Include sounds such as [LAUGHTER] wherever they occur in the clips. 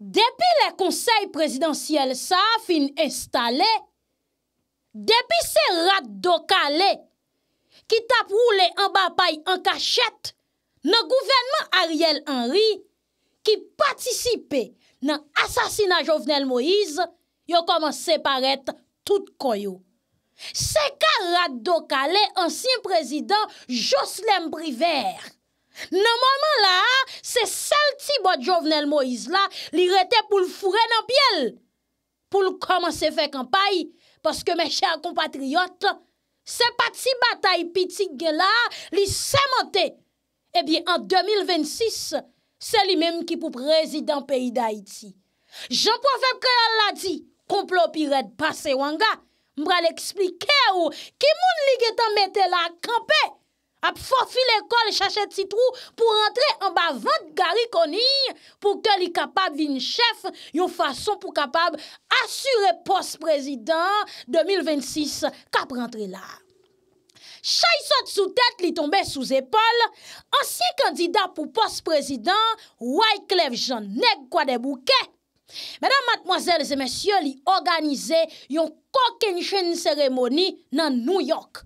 Depi le konsey prezidentiyel sa fin installe, depi se Raddo Kale ki tap roule an bapay an kachet, nan gouvenman Ariel Henry ki patisipe nan asasina Jovenel Moïse, yo koman separet tout koyo. Se ka Raddo Kale ansin prezident Joslem Brivert. Nanmanman la, se sal ti bot jovnel Moïse la li rete pou l'fouren anpiel pou l'koman se fe kampay paske men chè a kompatriot la, se pati batay pitik gen la li semente. Ebi eh en 2026, se li menm ki pou prezidant peyi d'Haïti. Jan pofèp koyal la di, komplopi red pase wanga, mbra l'eksplike ou ki moun li getan mette la akampè. ap forfi l'ekol chache titrou pou rentre an ba vant gari koni pou ke li kapab vin chèf yon fason pou kapab asyre post-prezident 2026 kap rentre la. Chay sot sou tèt li tombe sou zépol, ansi kandida pou post-prezident, waj klev jan neg kwa debouke. Mèdam matmozèl zè mèsyè li organize yon kokenjèn seremoni nan New York.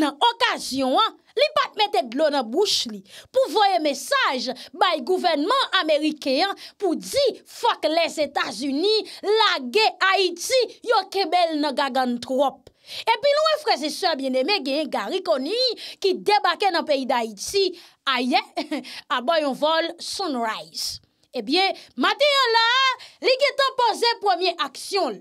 Nan okasyon, li pat mette glon nan bouch li pou voye mesaj bay gouvenman Amerikeyan pou di fok les Etats-Unis lage Haiti yo kebel nan gagantrop. E pi nou e frese sya bine me gen yon gari koni ki debake nan peyi da Haiti a ye [LAUGHS] aboyon vol Sunrise. E eh biye, mati yon la, li getan pose premier aksyon l.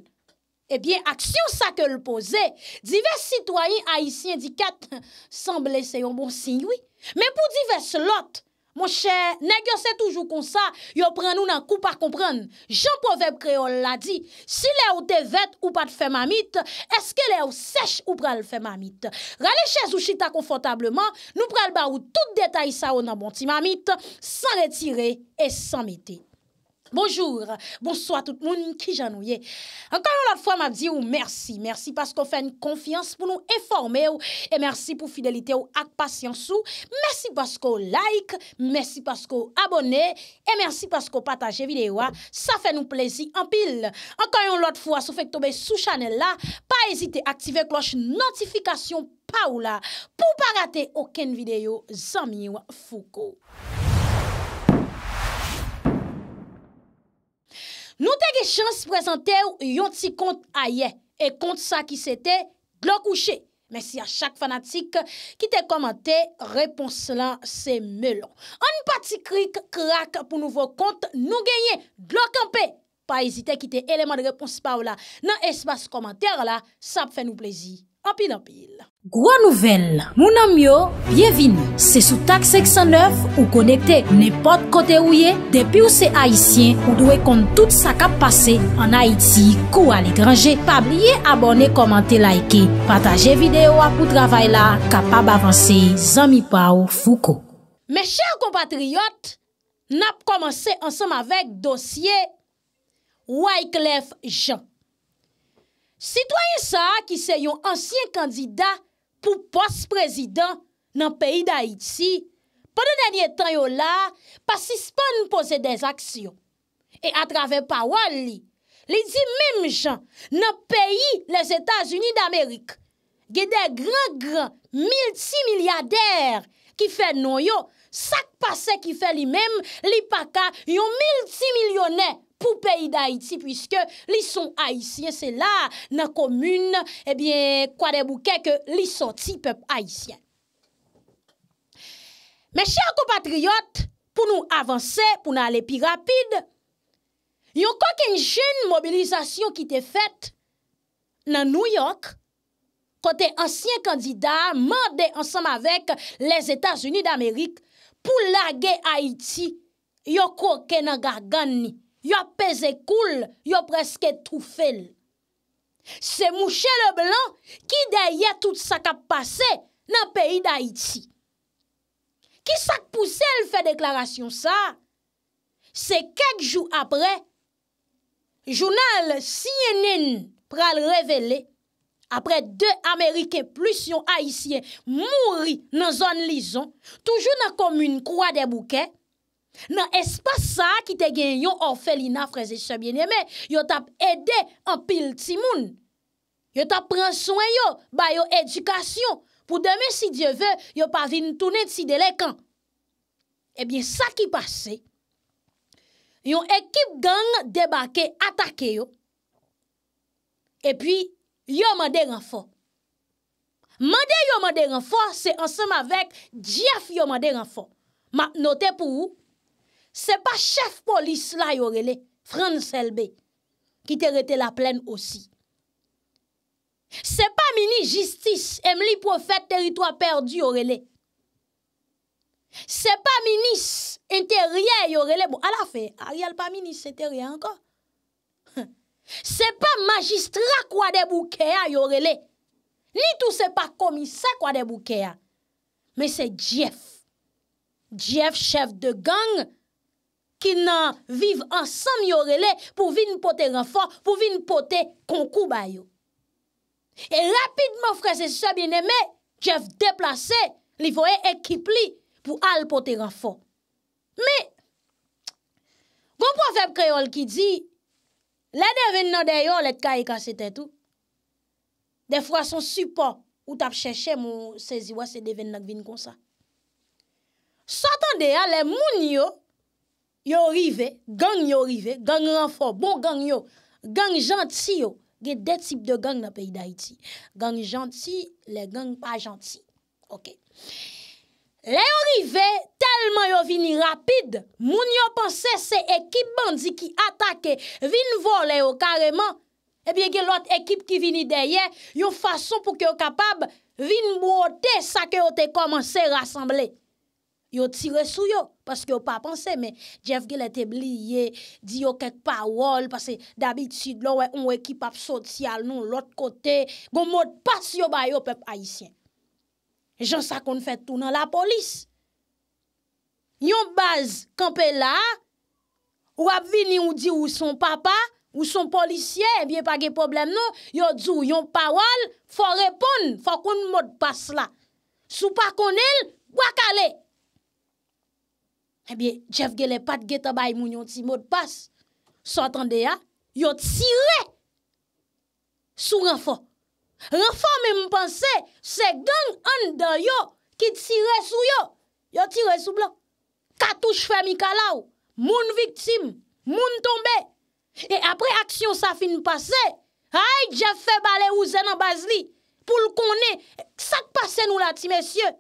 Ebyen, eh aksyon sa ke l'poze, divers sitwoyin a yisi indikat san blese yon bon si ywi. Men pou divers lot, mwen chè, negyo se toujou kon sa, yon pren nou nan kou par kompren. Jan poveb kreol la di, si lè ou te vet ou pat fè mamit, eske lè ou sech ou pral fè mamit. Rale chè Zouchita konfotableman, nou pral ba ou tout detay sa ou nan bonti mamit, san etire et san mette. Bonjour, bonsoit tout moun ki janouye. Enkanyon lot fwa ma di ou mersi, mersi pasko fè n konfians pou nou eforme ou, e mersi pou fidelite ou ak pasyans ou, mersi pasko like, mersi pasko abone, e mersi pasko pataje videyo a, sa fè nou plezi anpil. Enkanyon lot fwa sou fèk tobe sou chanel la, pa ezite aktive kloche notifikasyon pa ou la, pou pa gate oken videyo zanmi ou foko. Nou te ge chans prezante ou yon ti kont a ye. E kont sa ki se te, glok ou che. Mèsi a chak fanatik ki te komante, repons lan se melon. An pa ti krik krak pou nouvo kont, nou genye, glok an pe. Pa ezite ki te eleman de repons pa ou la. Nan espas komante la, sa pfe nou plezi. Gwa nouvel, mounan myo, byevini, se sou tak 609 ou konekte nepot kote ouye, depi ou se haisyen ou dwe kont tout sa kap pase an Haiti kou al ekranje. Pabliye abone, komante, laike, pataje videyo apou travay la, kapab avanse, zami pa ou fuko. Me chan kompatriot, nap komanse ansam avek dosye Wyclef Jean. Citoyen sa ki se yon ansyen kandida pou pos prezident nan peyi d'Haïti, pandan denye tan yo la, pasis pa nou pose den aksyon. E atrave pa wali, li di mem jan nan peyi les Etats-Unis d'Amerik. Ge de gran-gran, mil-ti milyader ki fe nou yo, sak pase ki fe li mem, li pa ka yon mil-ti milyonè. pou peyi d'Haïti, pwiske li son Haïtien, se la nan komune, ebyen eh kwa de bouke ke li son ti pepe Haïtien. Mè chè akou patriyot, pou nou avanse, pou nou ale pi rapide, yon kwa ke yon jen mobilizasyon ki te fèt, nan New York, kote ansyen kandida, mande ansam avek les Etats-Unis d'Amerik, pou lage Haïti, yon kwa ke nan gargan ni, Yo peze koul, yo preske troufel. Se mouche le blan, ki deye tout sa kap pase nan peyi d'Haïti. Ki sa k pouse el fe deklarasyon sa? Se kek jou apre, jounal CNN pral revele, apre de Amerike plus yon Haïtien mouri nan zon lison, toujou nan komoun kwa debouke, Nan es pa sa ki te gen yon orfelina freze chebyenye men, yo tap ede an pil ti moun. Yo tap pren souen yo, ba yo edukasyon. Pou deme si Djeve, yo pa vin toune ti delekan. Ebyen eh sa ki pase, yon ekip gang debake atake yo, epi yo mande renfor. Mande yo mande renfor, se ansenm avek Djev yo mande renfor. Ma note pou ou? Se pa chef polis la yorele, Frans LB, ki te rete la plen osi. Se pa mini jistis, em li pou fet teritoa perdi yorele. Se pa mini ente rye yorele, bon, ala fe, a rial pa mini, se te rye anko. [LAUGHS] Se pa magistra kwa debu kea yorele, ni tou se pa komisa kwa debu kea, me se jef. Jef chef de gang, ki nan viv ansam yorele pou vin pote ranfor, pou vin pote konkou bayo. E rapidman fre se sebyene me, jef deplase li foye ekip li pou al pote ranfor. Me, goun profep kreol ki di, la devin nan deyo let kaye kase tetou, defwa son supo ou tap cheshe mou sezi wase devin nan vin konsa. Sotan deya le moun yo, Yo rive, gang yo rive, gang ranfor, bon gang yo, gang janti yo. Ge detip de gang na peyi da iti. Gang janti, le gang pa janti. Ok. Le yo rive, telman yo vini rapide, moun yo panse se ekip bandi ki atake, vin vo le yo kareman. E eh bie gen lot ekip ki vini deye, yo fason pou ki yo kapab, vin bo ote sa ke ote komanse rassemble. Yo tire sou yo, paske yo pa panse, men, jef ge lete bliye, di yo kek pa wol, pase, dabitid lo, we, on we ki pap sot si al non, lot kote, gon mod pas yo ba yo pep Haitien. Jan sa kon fè tout nan la polis. Yon baz, kampe la, wap vini ou di ou son papa, ou son polisye, ebyen pa ge problem nou, yo dzu, yon pa wol, fò repon, fò kon mod pas la. Sou pa kon el, wak ale, Eh Jef ge le pat ge tabay moun yon ti mod pas. S'atande ya, yo tire sou renfor. Renfor men m'pense, se gang an da yo ki tire sou yo. Yo tire sou blan. Katouche fe mi kalaw, moun viktim, moun tombe. E apre aksyon sa fin pase, ay Jef fe bale ouzen an baz li, pou l konen, sak pase nou la ti mesye.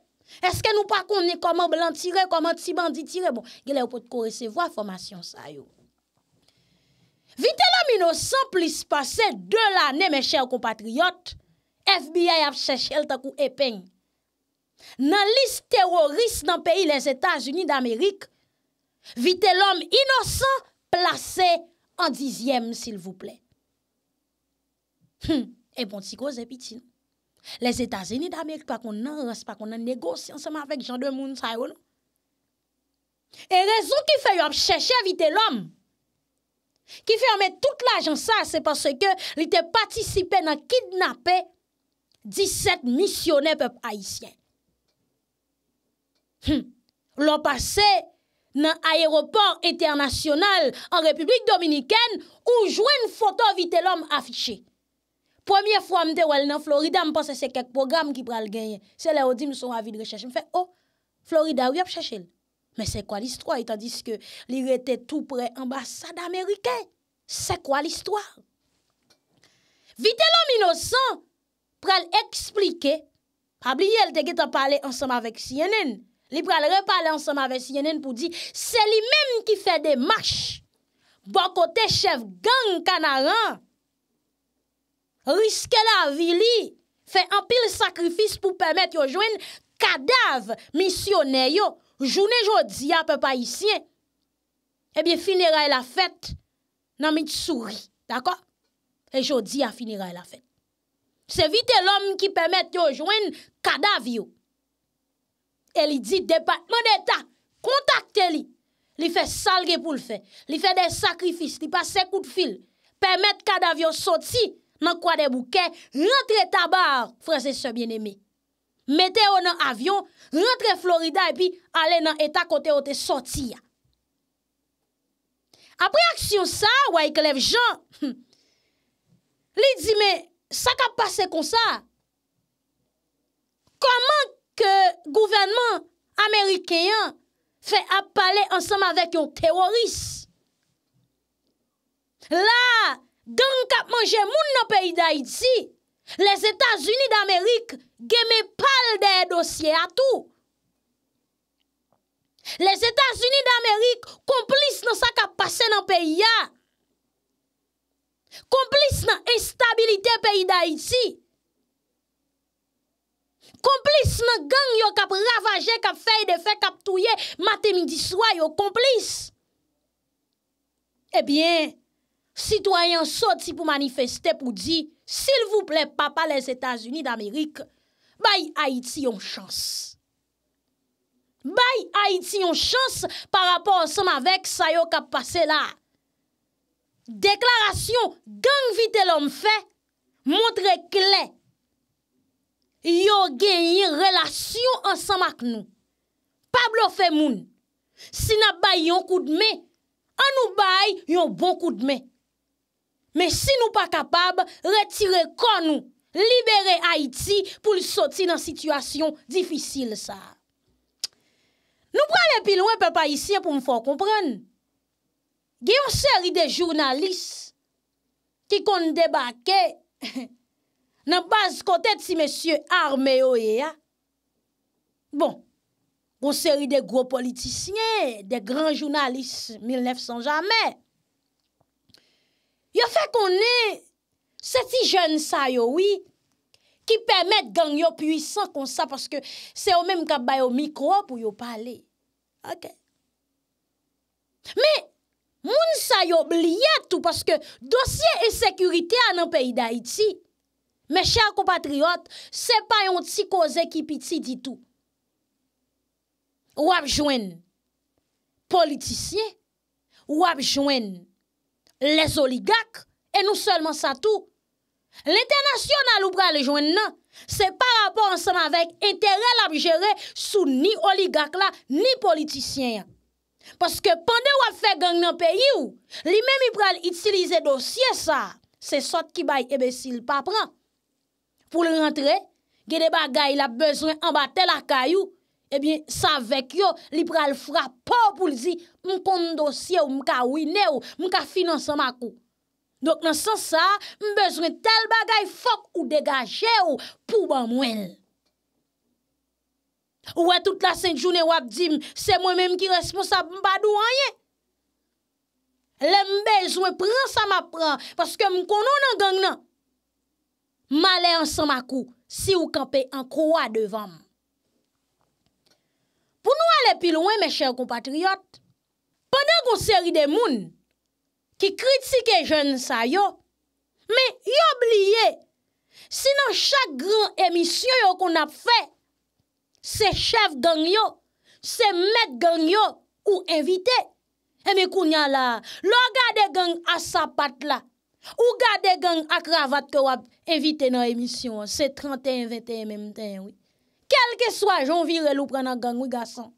Eske nou pa kon ni koman blan tire, koman ti bandi tire? Bon, gele ou pot koresevo a fomasyon sa yo. Vite l'om inosan plis pase de la ne me chè ou kompatriot, FBI ap chè chèl takou epen. Nan lis terorist nan peyi les Etats-Unis d'Amerik, vite l'om inosan plase an dizyem, sil vouple. E bon, ti goz epiti nou. Les Etats-Unis damek pa kon nan res, pa kon nan negosyan seman fek jan de moun sa yon. Non? E rezon ki fe yon ap cheshe vite l'om, ki fe yon met tout l'ajansan, sepase ke li te patisipe nan kidnapé 17 misyonè pepe Haitien. Lo pase nan aéroport eternasyonal an Republik Dominikèn ou jwen foto vite l'om afiche. Pwemye fwa mte wèl nan Florida, m panse se kek program ki pral genye. Se lè ou di m sou avi de rechèche, m fè, oh, Florida wè ap chèche lè. Mè se kwa l'histoire? Tandis ke li rete tout prè ambassade amerikè. Se kwa l'histoire? Vite lòm inosan, pral explike, pabli yè l teke te pale ansom avèk si yènen. Li pral repale ansom avèk si yènen pou di, se li mèm ki fè de mâch, bò bon kote chev gang kanaran, Riske la vi li, fe ampil sakrifis pou pemet yo jwen kadav misyonen yo, jounen jodi a pe pa isyen, ebi eh finira la fet nan mit souri, dako? E jodi a finira la fet. Se vite l'om ki pemet yo jwen kadav yo, e li di depatman etan, kontakte li, li fe salge pou l'fe, li fe de sakrifis, li pase kout fil, pemet kadav yo soti, nan kwa de bouke, rentre tabar, freze se bien eme. Mete yo nan avyon, rentre Florida, epi ale nan etat kote yo te soti ya. Apre aksyon sa, waye klev jan, li di me, sa ka pase kon sa? Koman ke gouvenman Amerikeyan fe ap pale ansam avek yon teroris? La, gen kap manje moun nan peyi da iti, les Etats-Unis d'Amerik, gen me pal de dosye atou. Les Etats-Unis d'Amerik, komplis nan sa kap pase nan peyi ya. Komplis nan estabilite peyi da iti. Komplis nan gen yo kap ravaje, kap fey de fey, kap touye, mate midi swa yo, komplis. Ebyen, eh Citoyen soti pou manifeste pou di, sil vouple papa les Etats-Unis d'Amerik, bay Haiti yon chans. Bay Haiti yon chans pa rapor ansam avek sa yo kap pase la. Deklarasyon, gang vite lom fe, montre kle, yo genyi relasyon ansam ak nou. Pablo fe moun, sina bay yon kou d'me, an nou bay yon bon kou d'me. Men si nou pa kapab, retire kon nou, libere Haiti pou li soti nan sitwasyon difisil sa. Nou pran le pilon pe pa isye pou m fò kompran. Gye yon seri de jounalis ki kon debake nan baz kote ti mesye arme yo e ya. Bon, yon seri de gro politisyen, de gran jounalis 1900 jamè. Yo fè konè seti joun sa yo wè ki pèmèd gang yo pwisan kon sa, pwèske se yo mèm ka bayo mikro pou yo pale. Ok. Mè, moun sa yo bliye tout, pwèske dosye e sekurite an an peyi da iti. Mè chè akou patriot, se pa yon ti koze ki piti di tout. Wap jwen politisye, wap jwen Les oligak, e nou selman sa tou. L'internasyonal ou pral le jwen nan, se pa rapor ansem avek enterrel ap jere sou ni oligak la, ni politisyen. Paske pande wap fe gang nan peyi ou, li men mi pral itilize dosye sa, se sot ki bay ebesil pa pran. Pou l rentre, gede bagay la bezwen ambate la kayou, ebyen sa vek yo, li pral frap. pou li zi m kon m dosye ou m ka wine ou, m ka finanse an makou. Dok nan san sa, m bezwen tel bagay fok ou degaje ou pou ban mwen. Ou wè tout la Saint-Jounet wak di m, se mwen menm ki responsab m badou an ye. Le m bezwen pran sa ma pran, paske m konon nan gang nan. Ma le ansan makou, si ou kape an kouwa devanm. Pounou ale pil wè mè chèv kompatriot, pounè kon seri de moun ki kritike jen sa yo, mè yobliye, sinan chak gran emisyon yo kon ap fè, se chèv gang yo, se mèk gang yo, ou evite, eh, mè koun ya la, lo gade gang asapat la, ou gade gang akravat ke wap evite nan emisyon, se 31-21 mèm ten wè. kelke swa joun virel ou prenan gangwe gason.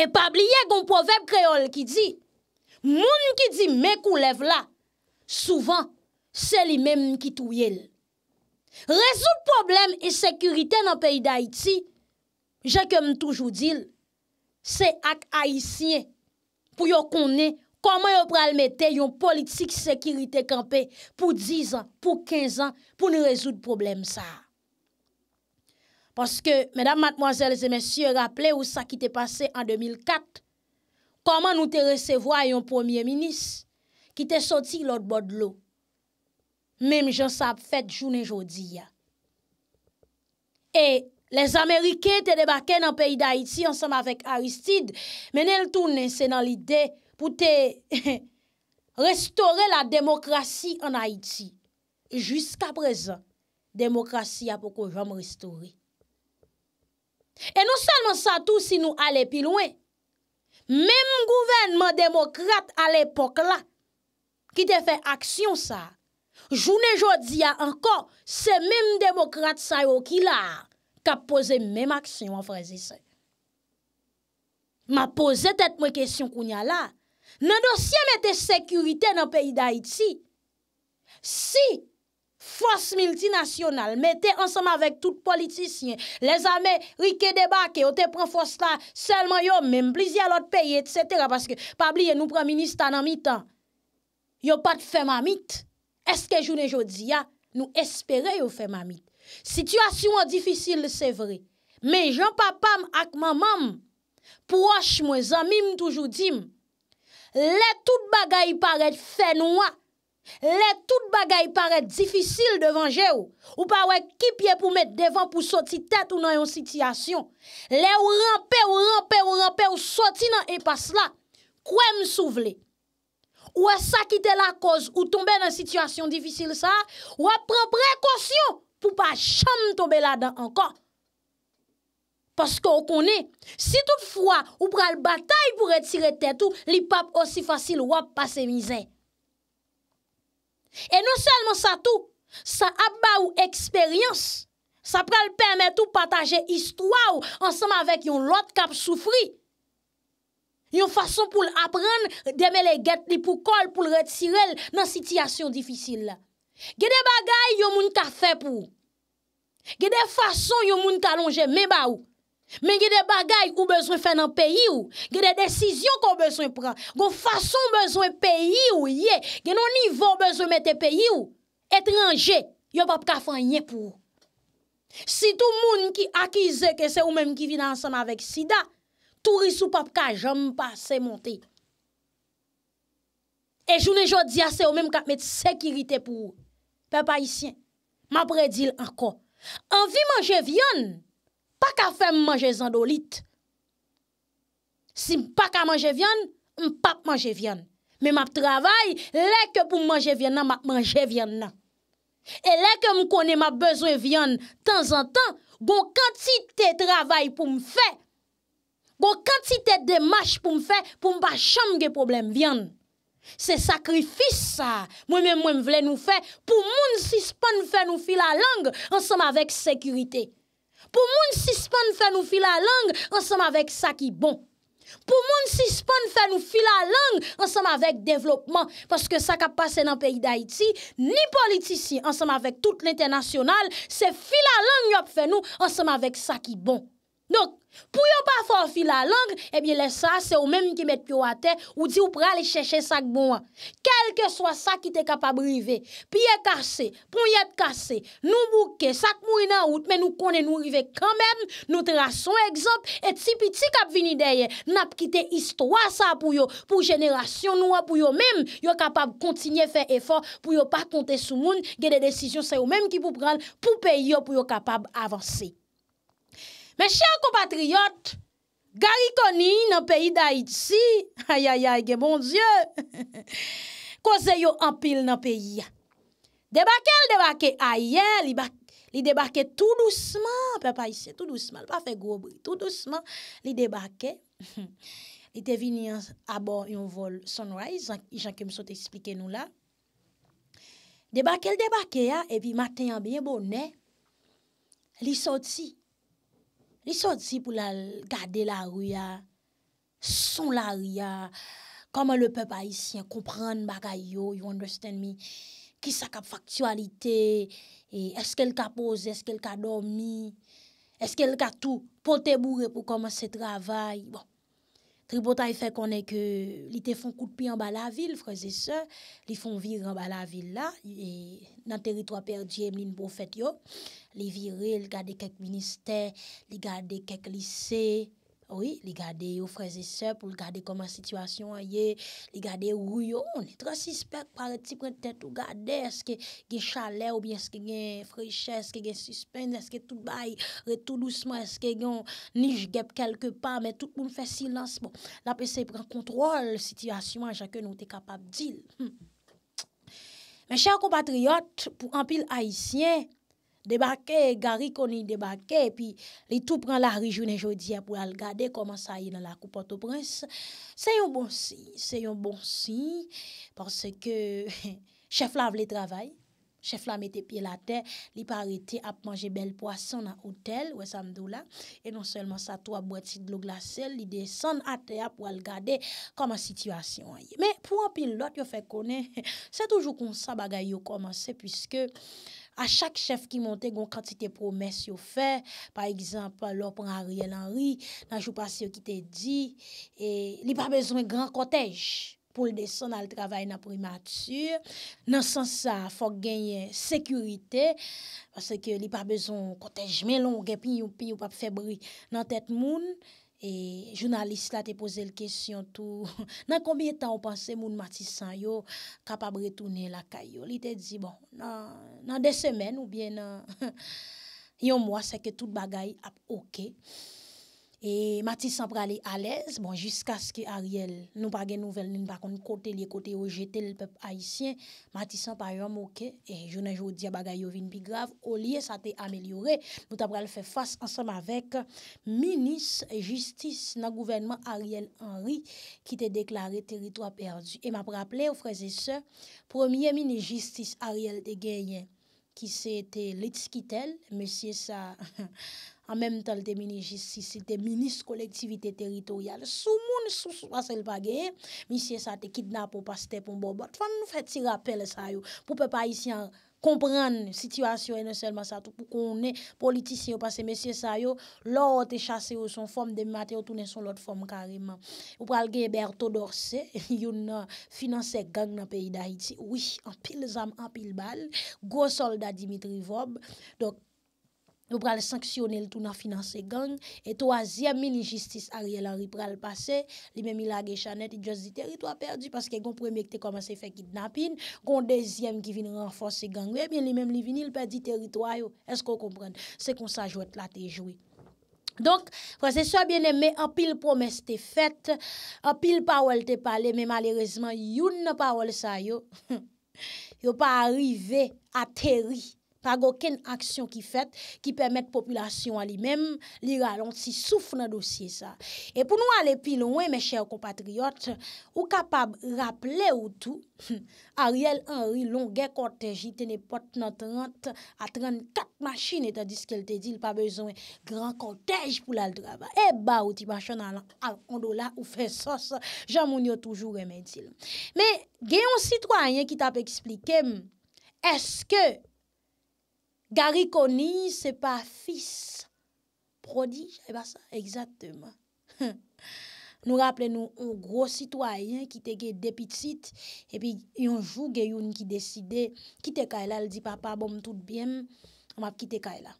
E pabliye goun poveb kreol ki di, moun ki di mek ou lev la, souvan, se li menm ki touyel. Rezout problem e sekurite nan peyi da iti, jè kem m'm toujou dil, se ak a isyen, pou yo konen, koman yo pralmete yon politik sekurite kampe, pou 10 an, pou 15 an, pou nou rezout problem sa. Parce que, mesdames, mademoiselles et messieurs, rappelez-vous ça qui t'est passé en 2004. Comment nous t'es recevoir et un premier ministre qui t'es sorti l'autre bord de l'eau. Même j'en s'en fête jour et jour d'hier. Et les Américains t'es débarqué dans le pays d'Haïti ensemble avec Aristide. Mais n'est-il tout n'est-ce dans l'idée pour te [LAUGHS] restaurer la démocratie en Haïti. Jusqu'à présent, démocratie a pour que je me restaurer. E nou salman sa tou si nou ale pi lwen Mem gouvenman demokrate al epok la Ki te fe aksyon sa Jounen jodi ya ankon Se mem demokrate sa yo ki la Ka pose mem aksyon an frazi se Ma pose tet mwen kesyon koun ya la Nan dosye mette sekurite nan peyi da iti Si Fos multinasyonal, mette ansama vek tout politisyen. Le zame, rike debake, ote pran fos la, selman yon, menm plizi alot peyi, etc. Paske, pabli, yon nou pran ministan an mi tan. Yon pat fè mamit. Eske jounen jodi ya, nou espere yon fè mamit. Sityasyon an difisil, se vre. Men, joun papam ak mamam, proche mwen, zami m toujou dim, le tout bagay paret fè noua, Le tout bagay paret Difisil devanje ou Ou pa wek kipye pou met devan Pou soti tet ou nan yon sitiyasyon Le ou rampè ou rampè ou rampè Ou soti nan epas la Kwen m souvle Ou asakite la koz ou tombe nan sitiyasyon Difisil sa Ou ap pren prekosyon Pou pa chanm tobe la dan anka Paske ou konè Si tout fwa ou pral batay Pou retire tet ou Li pap osi fasil ou ap pase mizè E non selman sa tou, sa ap ba ou eksperyans, sa pral pwemet tou pataje istwa ou ansanm avek yon lot kap soufri. Yon fason pou l apren deme le get li pou kol pou l retirel nan sityasyon difisil la. Gede bagay yon moun ka fe pou. Gede fason yon moun ka longe me ba ou. Men gen de bagay ou bezwen fè nan peyi ou, gen de desisyon kon bezwen pran, kon fason bezwen peyi ou ye, gen non nivou bezwen mette peyi ou, etranje, yo papka fanyen pou ou. Si tou moun ki akize ke se ou menm ki vi dansan avèk sida, tou risou papka jom pa se monte. E jounen jodi ase ou menm ka mette sekirite pou ou. Pe pa isyen, ma predil anko. An vi manje vyon, pa ka fèm manje zan do lit. Si m pa ka manje vyon, m pa manje vyon. Me map travay, lè ke pou manje vyon nan, ma manje vyon nan. E lè ke m konè ma bezwe vyon, tan zan tan, bon kantite travay pou m fè, bon kantite demach pou m fè, pou m ba chanm ge problem vyon. Se sakrifis sa, mwen mwen m vle nou fè, pou moun sispan fè nou fi la lang, an som avèk sekurite. Pou moun si span fè nou fila lang, ansem avèk sa ki bon. Pou moun si span fè nou fila lang, ansem avèk devlopman. Paske sa ka pase nan peyi da iti, ni politisi, ansem avèk tout l'internasyonal, se fila lang nyop fè nou, ansem avèk sa ki bon. Donk, pou yo pa forfi la lang, ebye le sa, se ou menm ki met pyo a te, ou di ou pra li cheshe sak bon an. Kelke swa sa ki te kapab rive, piye kase, pon yet kase, nou bouke, sak moun an out, men nou konen nou rive kanmen, nou tra son egzop, et si piti kap vini deye, nap kite istwa sa pou yo, pou jenerasyon nou an, pou yo menm yo kapab kontinye fe efor, pou yo pa konten sou moun, ge de desisyon se ou menm ki pou pran, pou pe yo pou yo kapab avansi. Mè chè an kompatriyot, gari koni nan peyi da itsi, ayayayge, bonzyè, koze yo an pil nan peyi. Debake l debake, ayè, li debake tout douceman, pe pa isè tout douceman, l pa fe grobou, tout douceman, li debake, li te vini an abon yon vol sunrise, i jan kem sote eksplike nou la. Debake l debake, e vi maten yon biye bonè, li soti, Li sot si pou la gade la ouya, son la ouya, koman le pe pa isyen, kompran bagay yo, you understand mi, ki sa kap faktualite, e eske l ka pose, eske l ka dormi, eske l ka tou, pote bourre pou koman se travay, bon, tri bota e fe konen ke li te fon koutpi an bala vil, freze se, li fon vir an bala vil la, e nan teritwa perdiye mlin bo fet yo, li viril, li gade kek minister, li gade kek lisey, Ou yi, li gade yo fraze sep, ou li gade koman situasyon a ye, li gade ou yon. On yi tre sispek parati pren tet ou gade, eske gen chale ou bien eske gen freche, eske gen suspens, eske tout bay, retou lousman, eske gen nij gep kelke pa, men tout moun fè silans. Bon, la pe se pren kontrol situasyon an, jake nou te kapab dil. Hmm. Men chèr kompatriot, pou ampil haisyen... debake, gari koni debake, pi li tou pran la ri jounen joudi apou al gade, koman sa yon la koupote ou prins, se yon bon si, se yon bon si, parce ke, [LAUGHS] chef la vle travay, chef la mette pi la te, li parete ap manje bel poason na hotel, ou esam dou la, e non selman sa to a boeti dlo glasel, li desen ate apou al gade, koman situasyon a ye. Me, pou an pil lot yo fe konen, [LAUGHS] se toujou konsa bagay yo komanse, puisque, A chak chef ki monte goun kantite promes yo fe, par egzamp lopan a riyen an ri, nan joupa si yo ki te di, li pa bezon gran kotej pou l deson al travay nan primatur, nan san sa fok genye sekurite, parce ke li pa bezon kotej men longe, piyoun piyoun pap febri nan tet moun, E jounalist la te pose l kesyon tou, [LAUGHS] nan kombye tan ou panse moun matisan yo kapab retounen la kayo. Li te di bon, nan de semen ou bien [LAUGHS] yon mwa seke tout bagay ap oke. E mati san prale alez, bon, jiska skè Ariel, nou pa gen nouvel, nou pa kon kote li, kote o jete l pep aisyen, mati san pa yon mokè, e jounen joudi a bagay yovin pi grav, o liye sa te amelyore, bouta prale fe fase ansam avek, minis justice nan gouvenman Ariel Henry, ki te deklare teritoa perdi. E ma praple ou freze se, promye minis justice Ariel Egeyen, ki se te litskitel, monsie sa... An menm tal te mini jisisi, te minis kolektivite teritorial. Sou moun sou sou asel pa ge, misye sa te kidnap ou pas te pou mbobot. Fèm nou fè ti rappel sa yo. Pou pè pa isyan kompran situasyon ene non selman sa tou pou konen politisyon ou pas se misye sa yo, lor ou te chase yo son form demi mati ou tounen son lot form karima. Ou pral ge Berthodorse, [LAUGHS] yon euh, finanse gang nan peyi da iti. Oui, an pil zam, an pil bal. Go solda Dimitri Vob. Dok, nou pral sanksyonel tou nan finanse gang, e to azyem mi li jistis a rielan rip pral pase, li men mi lage chanet, i djouz di teritwa perdi, paske kon premiye ki te komanse fe kidnapin, kon dezyem ki vin renfonse gang, e bien li men li vinil perdi teritwa yo, esk kon kompren, se kon sa jwet la te jwi. Donk, kwa se sa biene me, apil promes te fet, apil pa wale te pale, men malerezman youn na pa wale sa yo, [LAUGHS] yo pa arive a teri, pa gò ken aksyon ki fèt ki pèmèt populasyon a li mèm li ralonsi souf nan dosye sa. E pou nou ale pilonwen, mè chèr kompatriot, ou kapab rap lè ou tou, [LAUGHS] Ariel Henry longè kontèj itè ne pot nan 30 a 34 mashine, tadis ke l tè dil pa bezon gran kontèj pou l al draba. E ba ou ti machè nan al kondola ou fè sos, jan moun yo toujou remèdil. Mè gen yon sitwanyen ki tap eksplike, eske, Gari koni se pa fis prodige. E ba sa? Eksateman. [LAUGHS] Nou raple nou un gros sitwayen ki te ge depitit. E pi yon jou ge yon ki deside. Kite kaila li di papa bom tout biem. An ap kite kaila.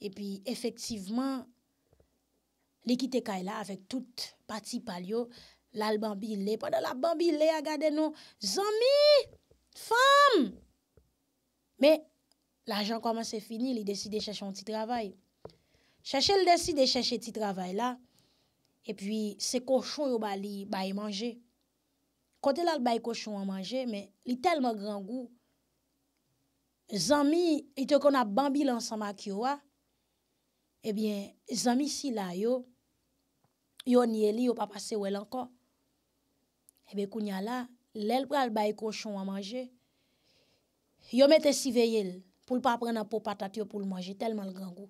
E pi efektiveman li kite kaila avek tout pati palyo. La l bambi le. Pwede la bambi le agade nou zami. Fem. Me. Me. la ajan koman se fini li desi de chache an ti travay. Chache li desi de chache ti travay la, e pi se koshon yo ba li ba e manje. Kote la l bay koshon an manje, men li telman gran gou. Zami, ito kon ap bambi lansan mak yo wa, e bien, zami si la yo, yo niye li yo pa pase wel anko. E eh be kounya la, l el pra l bay koshon an manje, yo mette si veye l, pou l pa pren nan pou patat yo pou l manje, telman l gangou.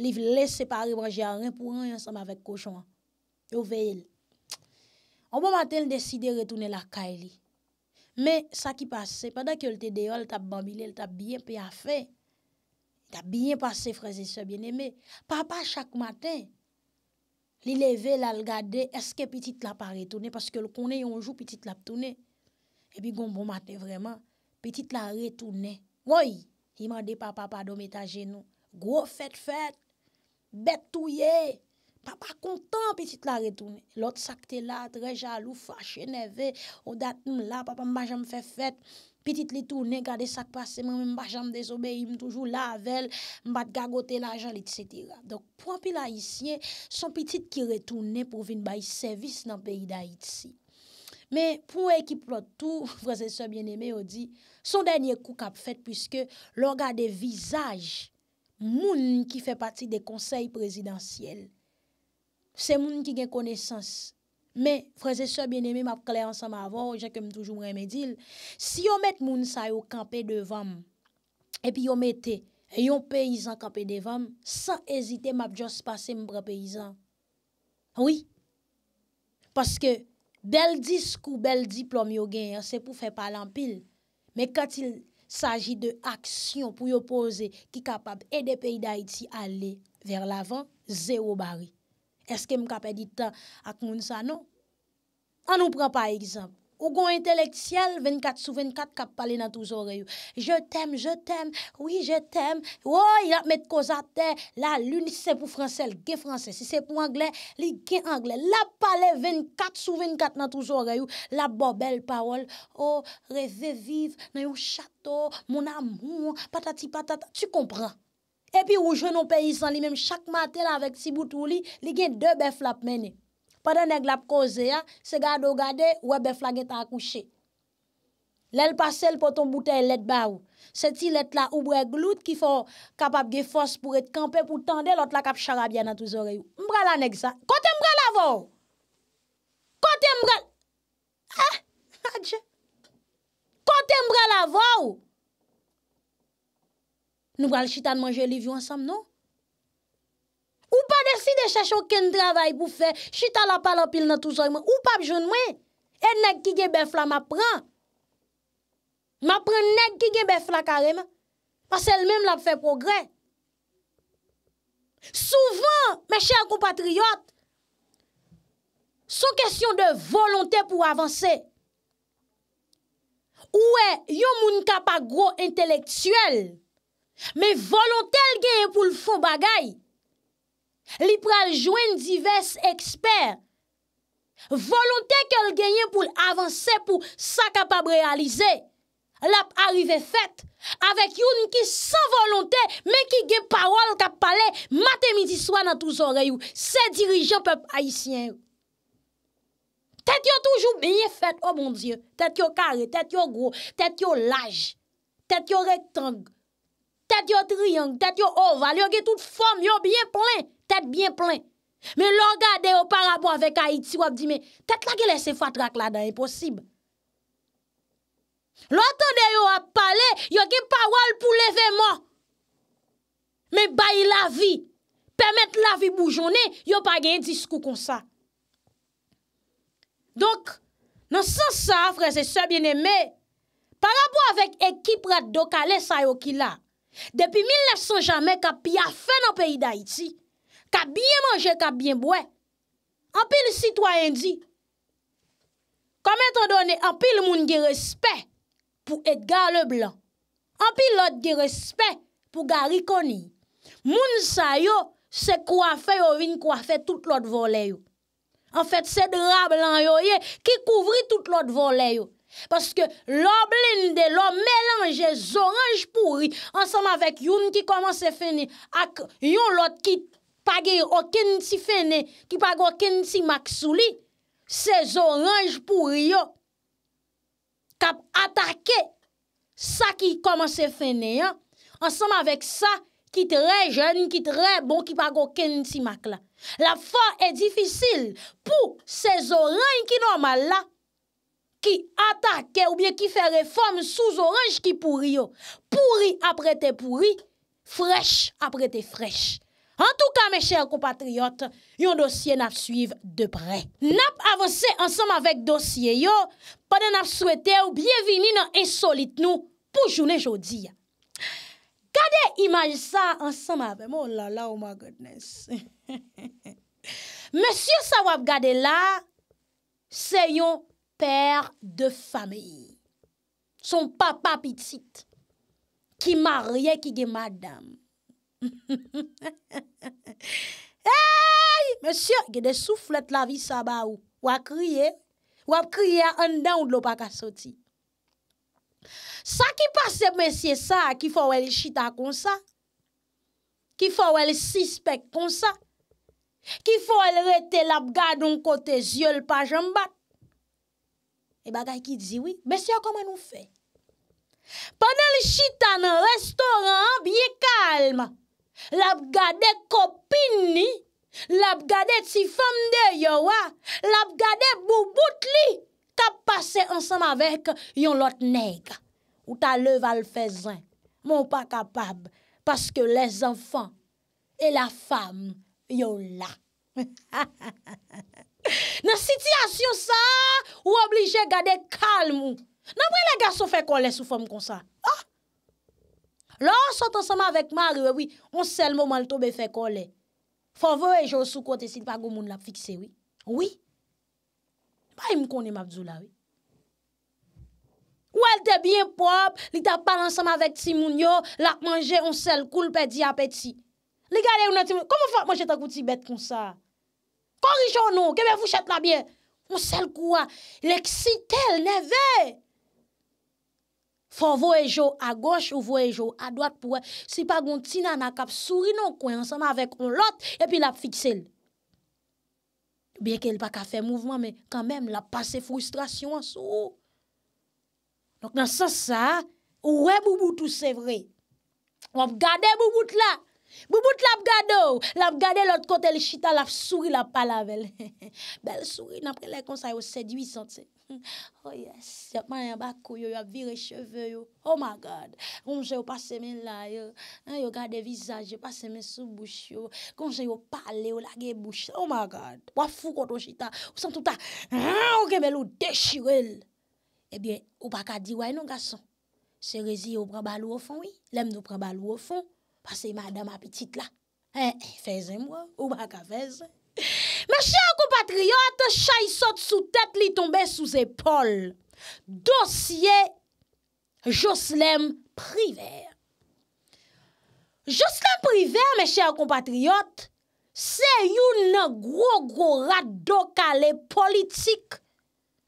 Li v lese pari, waj ya rin pou an yon sam avek koshon an. Yo vey el. An bon maten l deside retoune la ka e li. Me, sa ki pase, padak yo l te deyo, l tap bambile, l tap bien pe a fe. Ta bien pase, fraze se bien eme. Pa pa chak maten, li leve l al gade, eske pitit la pa retoune, paske l konen yon jou, pitit la ptoune. E bi gon bon maten vreman, pitit la retoune. Woy! Iman de pa pa pa do metaje nou, gro fet fet, bet touye, pa pa kontan petite la retoune. Lot sakte la, tre jalou, fache neve, ou dat nou la, pa pa mba jam fe fet, petite li toune, gade sak passeman, mba jam dezobe, im toujou lavel, mba gagote la janle, etc. Dok pwampi la itsyen, son petite ki retoune pou vin bayi servis nan peyi da itsyen. Men pou e ki plot tou, Fr. Bien-Aimé ou di, son denye kou kap fet pwiske lor ga de vizaj moun ki fe pati de konsey prezidentiyel. Se moun ki gen koneysans. Men Fr. Bien-Aimé map kle ansan ma vò, jè kem toujou mwen medil. Si yo met moun sa yo kampe devam epi yo mette e yon peyizan kampe devam, san ezite map jòs pase mwen prepeyizan. Oui. Paske Bel disk ou bel diplomi yo gen, se pou fe palan pil. Me katil saji de aksyon pou yo pose ki kapap e de peyi da iti ale ver lavan, zero bari. Eske m kapè di tan ak moun sa non? An nou pren pa ekzamp. Ou gon inteleksyel, 24 sou 24 kap pale nan touz orayou. Je t'em, je t'em, oui je t'em. Ou y la met kozate, la lunise pou franse, ge franse. Si se pou angle, li gen angle. La pale 24 sou 24 nan touz orayou. La bobel paol, o, oh, reze vive, nan yo chato, mon amou, patati patata. Tu kompran. E pi ou jenon peyizan li, mèm chak matel avèk si boutou li, li gen 2 bef lap meni. Padè nè glap koze ya, se gado gade, wè be flage ta akouche. Lè l'pase l pou ton boutè lèd bè ou. Se ti lèd la ou bre glout ki fò kapap ge fòs pou ete kampe pou tende, lòt la kap chara bè nan touz ore ou. Mbra la nèk sa. Kote mbra la vò ou? Kote mbra... Ha? Adjè. Kote mbra la vò ou? Nou mbra l chitan manje livyou ansam nou? Ou pa deside chache ou ken dravay pou fe, chita la palan pil nan touzoyman, ou pa joun mwen, el nek ki gen bef la ma pran. Ma pran nek ki gen bef la kareman, mas el menm la pou fe progrè. Souvan, me chèr kompatriot, sou kestyon de volontè pou avansè. Ouè, yon moun ka pa gro inteleksyèl, me volontèl gen yon pou l'fou bagay, Li pral jwen divers ekspert Volontè ke l genyen pou avanse Pou sa kapab realize Lap arrive fèt Avèk yon ki san volontè Mè ki gen parol kap pale Mate midi swan nan touz orayou Se dirijen pep haisyen Tèt yo toujou biye fèt Tèt yo kare, tèt yo gro Tèt yo laj Tèt yo rektang Tèt yo triyong, tèt yo oval Yo gen tout fòm, yo biye plè Tet bien plen. Men longa de yo parabo avèk Haïti wap di men, tet la ki lese fatrak la dan, imposib. Lontan de yo wap pale, yo gen parwal pou leve man. Men bayi la vi, pemet la vi bou jounen, yo pa gen diskou kon sa. Donk, nan san sa, prese se bien eme, parabo avèk ekip rat do kalè sa yo ki la, depi 1900 jamè kapi a fe nan peyi da Haïti, ka byen manje, ka byen bwe. Anpil sitwayen di, kame ton donen, anpil moun di respet, pou edga le blan. Anpil lot di respet, pou garikoni. Moun sa yo, se kwafe yo vin kwafe tout lot voleyo. Anfet, se dra blan yo ye, ki kouvri tout lot voleyo. Paske, lo blinde, lo melange, zoranj pouri, ansam avèk youn ki komanse feni, ak youn lot kit. Page yon ken si fene, ki page yon ken si mak sou li, sez oranj pou riyo, kap atake sa ki komanse fene, ansem avek sa ki tre jen, ki tre bon, ki page yon ken si mak la. La fa e difisil pou sez oranj ki normal la, ki atake ou bie ki fere fom souz oranj ki pou riyo, pou riy apre te pou riy, frech apre te frech. En tou ka, me chèl kompatriot, yon dosye naf suiv de bre. Nap avanse ansam avek dosye yo, paden naf souwete ou bie vini nan insolit nou pou jounen jodi. Gade imaj sa ansam avem. Oh la la, oh my goodness. [LAUGHS] Monsie sa wap gade la, se yon per de fami. Son papa pitit ki marye ki ge madame. [LAUGHS] Hey, monsye, ge de souflet la vi sa ba ou Wap kriye, wap kriye an dan ou dlo pa ka soti Sa ki pase monsye sa, ki fawel chita kon sa Ki fawel sispek kon sa Ki fawel rete lap gade un kote ziol pa jambat E bagay ki di, oui, monsye, koman nou fe? Pande l chita nan restoran, biye kalma La ap gade kopini, la ap gade ti fam de yowa, la ap gade bou boutli, ka pase ansanm avek yon lot nega ou ta lev al fezan. Mon pa kapab, paske les anfan e la fam yow la. [LAUGHS] Nan sityasyon sa, ou oblije gade kalm ou. Nan mwen la gase ou fe kon les ou fam konsan. Lò an sot anseman vek mari, wè wè, an sel mouman l tobe fekole. Favè wè jò sou kote si l pa goun moun la fikse wè. Oui. Pa yon m konen ma vzou la wè. Wè l tebyen pop, li ta pal anseman vek ti moun yo, l ak manje an sel koul pe di apeti. Li gade yon an ti moun, kou mou fò ak manje tak wouti bet kon sa. Korijon nou, ke mè fouchet la bie. An sel kou wè, l eksite l neve. Fon voye jo a goch ou voye jo a doat pou wè. Si pa gontina na kap suri nou kwen ansama avèk on lot, epi la fiksel. Biè ke l pa ka fè mouvman, men kan mèm la pase frustrasyon anso. Donk nan sas sa, ou wè mou moutou se vre. Ou ap gade mou moutou la. Mou moutou la ap gade ou. La ap gade l ot kote l chita la suri la pala vel. Bel suri nan prele konsa yo seduisante se. [LAUGHS] Oh yes, yop man yon bakou yon, yon vire cheve yon Oh my God, konjè yon pase men la yon Yon gade vizaj, yon pase men sou bouch yon Konjè yon pale yon, lage bouch yon Oh my God, wafou koto chita Ou san touta, rrrr, ou keme lou dechirel Ebyen, eh ou pa ka diway nou gason Se rezi yon pran balou ou fon yon Lem nou pran balou ou fon Pase yon madame apetit la Fèzè mwen, ou pa ka fèzè Mè chèr kompatriot, chay sot sou tèt li tombe sou zèpol. Dosye Joslem Privé. Joslem Privé, mè chèr kompatriot, se yon nan gro-gro rado ka le politik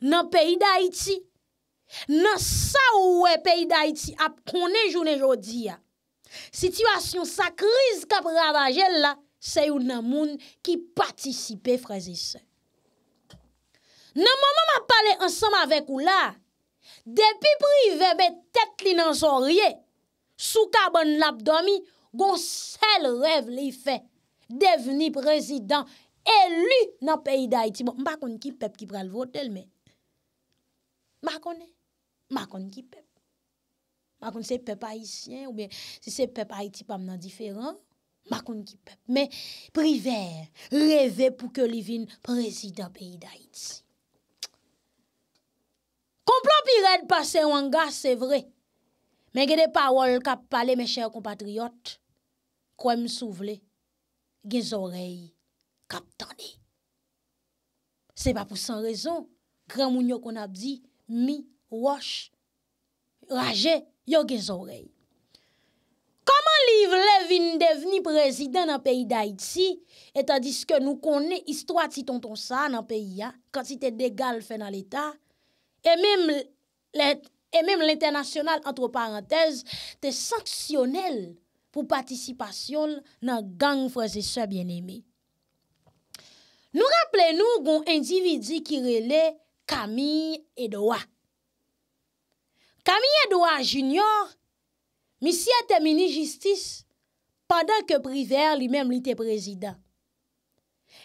nan peyi da iti. Nan sa ou we peyi da iti ap konen jounen jodi ya. Sitywasyon sa kriz kap ravajel la, Se yon nan moun ki patisipe freze se. Nan moun moun mwen pale ansanm avek ou la, depi pri vebe tet li nan son rye, souka bon lap domi, gon sel rev li fe, deveni prezident, elu nan peyi da Itibo. Mwa kon ki pep ki prel votel men. Mwa kon e? Mwa kon ki pep? Mwa kon se pep Haitien ou bien, se se pep Haitipam nan diferan? Makoun ki pep, me priver, reve pou ke li vin prezida pe yi dayit si. Komplon pi red pa se wanga, se vre. Men gede pawol kap pale me chèr kompatriot, kwa m souvle, gen zorey, kap tane. Se pa pou san rezon, kran moun yo kon ap di, mi, wosh, raje, yo gen zorey. Liv Levine deveni prezident nan peyi Daiti, etadis ke nou kone istwa titon ton sa nan peyi ya, kantite degal fe nan l'Etat, e mem l'internasyonal antroparentez, te sanksyonel pou patisipasyon nan gang freze se bien eme. Nou rappele nou goun individi ki rele Kami Edwa. Kami Edwa jinyor Misye te mini-jistis padan ke priver li menm li te prezident.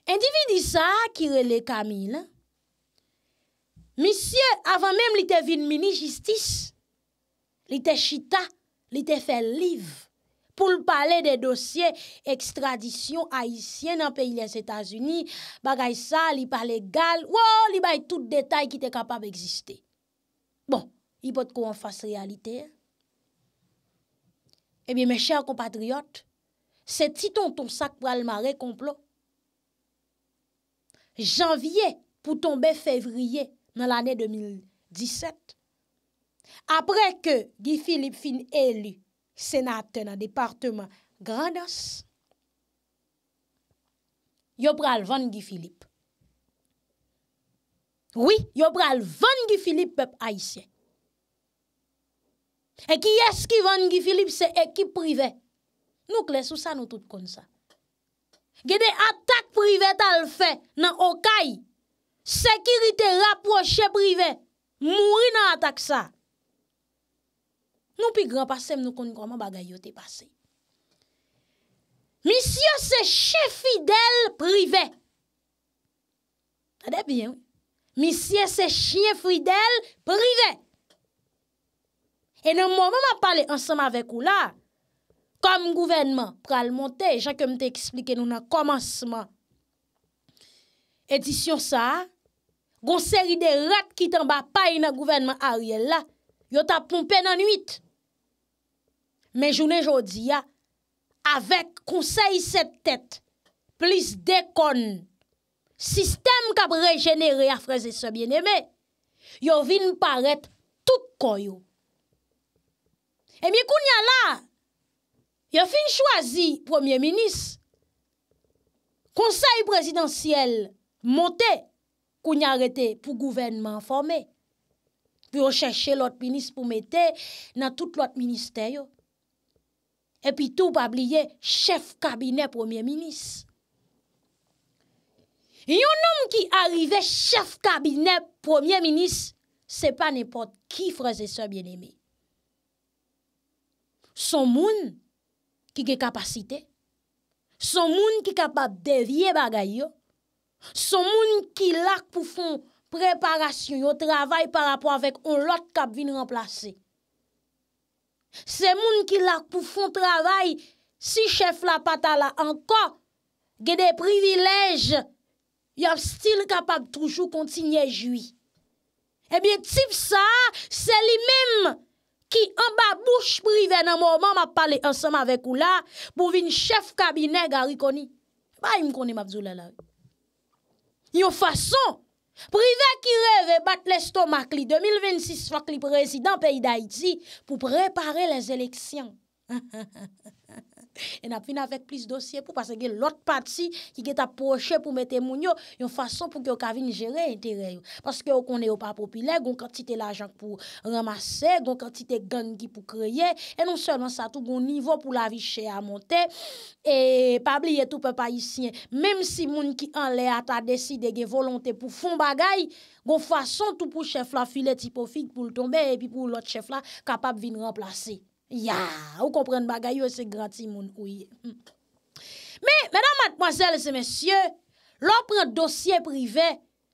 Endivi di sa ki rele kamil. Misye avan menm li te vin mini-jistis, li te chita, li te fe liv pou l pale de dosye ekstradisyon haisyen an peyi les Etats-Unis, bagay sa li pale gal, wou, li bay tout detay ki te kapab egziste. Bon, ipotko an fase realitey, Ebi, eh mè chèr kompatriot, se titon ton sak pral mare komplo, janvye pou tombe fevriye nan l'anè 2017, apre ke Gifilip fin elu senate nan departement grandos, yo pral van Gifilip. Oui, yo pral van Gifilip pep aisyen. Eki eski van gifilip se ekip prive Nou kles ou sa nou tout kon sa Gede atak prive tal fe nan okay Sekirite raproche prive Mouri nan atak sa Nou pi grap asem nou kon koman bagay yo te pase Misye se che fidel prive Adep yon Misye se che fidel prive E nan mwen mwen mwen pale ansama vek ou la, kom gouvenman, pral monte, jake mte eksplike nou nan komansman. Edisyon sa, gonseri de rat ki tanba pay nan gouvenman a ou ye la, yo ta pompe nan 8. Men jounen jodi ya, avek konsey set tèt, plis dekon, sistem kab rejene rey afreze se bien eme, yo vin paret tout kon yo. E mi kou nye la, yo fin chwazi premier-ministre. Konseil prezidentiel monte kou nye arete pou gouvernement formé. Pou yo chèche lot-ministre pou mette nan tout lot-ministère yo. E pi tou pa bliye chef-kabinet premier-ministre. Yon nom ki arrive chef-kabinet premier-ministre, se pa nepot ki freze se bien-aimé. Son moun ki ge kapasite, son moun ki kapap devye bagay yo, son moun ki lak pou fon preparasyon yo travay par apwa vek on lot kap vin remplase. Se moun ki lak pou fon travay, si chef la patala anko, ge de privilej, yo stil kapak toujou kontinye jwi. Ebyen tip sa, se li memm, ki an ba bouch prive nan mouman ma pale ansanm avek ou la, pou vin chef kabine gari koni. Ba yon koni ma vzoulè la? Yon fason, prive ki revè bat lestomak li 2026 fak li prezidant peyi da iti pou prepare les eleksyon. Ha ha ha ha! En ap vin avèk plis dosye pou, pase gen lòt pati ki gen ta poche pou mète moun yo, yon fason pou ki yo ka vin jere entere yo. Paske yo konè yo pa popile, gon kètite l'ajank pou ramase, gon kètite gangi pou kreye, en nou sè nan sa tou gon nivou pou la vi chè a monte, e pabli yetou pe pa isyen. Mem si moun ki an lè ata deside gen volontè pou fon bagay, gon fason tou pou chèf la filè ti po fik pou l'tombe, epi pou lòt chèf la kapab vin remplase. Ya, ou kompren bagay yo se granti moun kouye. Me, mèdam matponsel se mèsyè, lò prè dosye privè,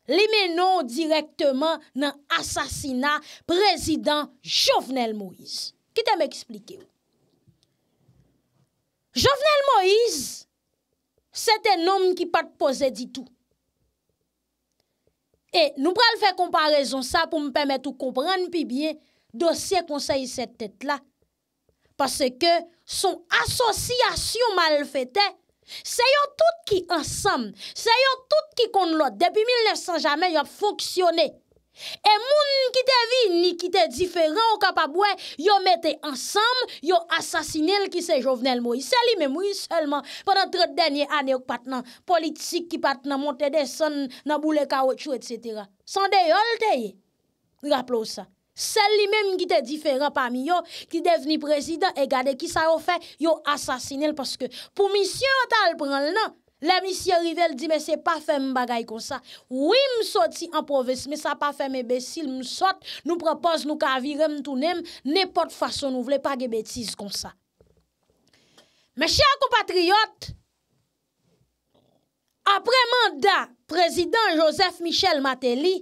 li menon direktman nan asasina prezident Jovenel Moïse. Kitè mè eksplike ou? Jovenel Moïse, sete nom ki pat pose ditou. E, nou prè l fè komparèzon sa pou mè pèmèt ou kompren pi bie dosye konseye sete tèt la Pase ke son asosyasyon mal fete, se yon tout ki ansam, se yon tout ki kon lot, depi 1900 jamen yon foksyone. E moun ki te vi ni ki te diferan ou kapabwe, yon mette ansam, yon asasine l ki se jovenel mou. Se li memou yon selman, pwantre denye ane yon patna, politik ki patna, monte de son, naboule kawet chou, etc. San de yon l te ye, graplo sa. Sel li menm ki te diferan pa mi yo, ki deveni prezident, e gade ki sa yo fe, yo asasine l, paske pou misyon tal pran l nan, la misyon rive l di, me se pa fe m bagay kon sa. Ouim sot si anpovesme, sa pa fe m ebesil, m sot nou prepos nou kavirem tou nem, nepot fason nou vle pa ge betiz kon sa. Me chè akou patriot, apre manda, prezident Joseph Michel Mateli,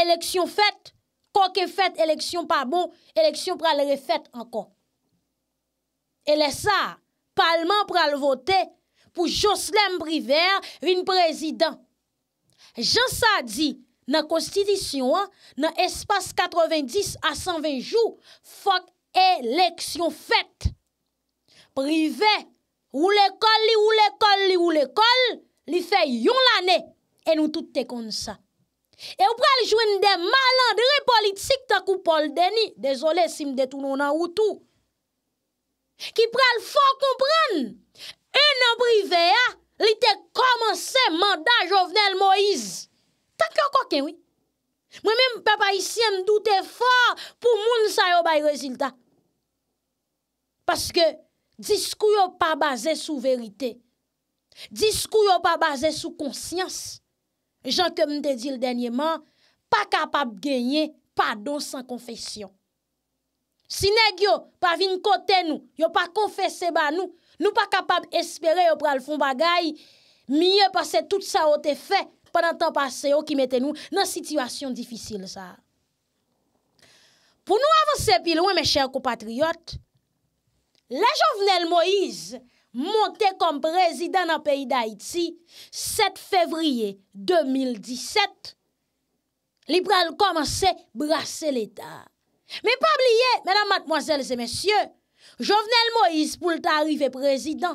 eleksyon fèt, Kon ke fèt eleksyon pa bon, eleksyon pral refèt ankon. E lè sa, palman pral votè pou Joslem Priver, yon prezident. Jan sa di, nan konstidisyon, nan espas 90 a 120 jou, fòk eleksyon fèt. Priver, ou l'ekol li ou l'ekol li ou l'ekol, li fè yon l'anè. E nou tout te kon sa. E ou pral jwen de malandre politik tak ou Paul Denis. Dezole si m detounou nan woutou. Ki pral fò kompran. E nan briveya, li te komanse manda Jovenel Moïse. Tak yo koken wè. Mwen mèm pepa isyen doutè fò pou moun sa yo bay rezultat. Paske diskou yo pa baze sou verite. Diskou yo pa baze sou konsyans. Jan ke m te di l denye man, pa kapab genye, pa don san konfesyon. Si neg yo pa vin kote nou, yo pa konfese ba nou, nou pa kapab espere yo pral fon bagay, mi yo pase tout sa o te fe, panan tan pase yo ki mette nou nan sitwasyon difisyon sa. Po nou avanse pilon, me chèr ko patriyot, la jovnel Moïse, Montè kom prezidè nan peyi d'Haïti, set fevriye 2017, li pral komanse brase l'Etat. Me pa bliye, menan matmoazèl se mèsyè, jovnel Moïse pou l'ta arrive prezidè,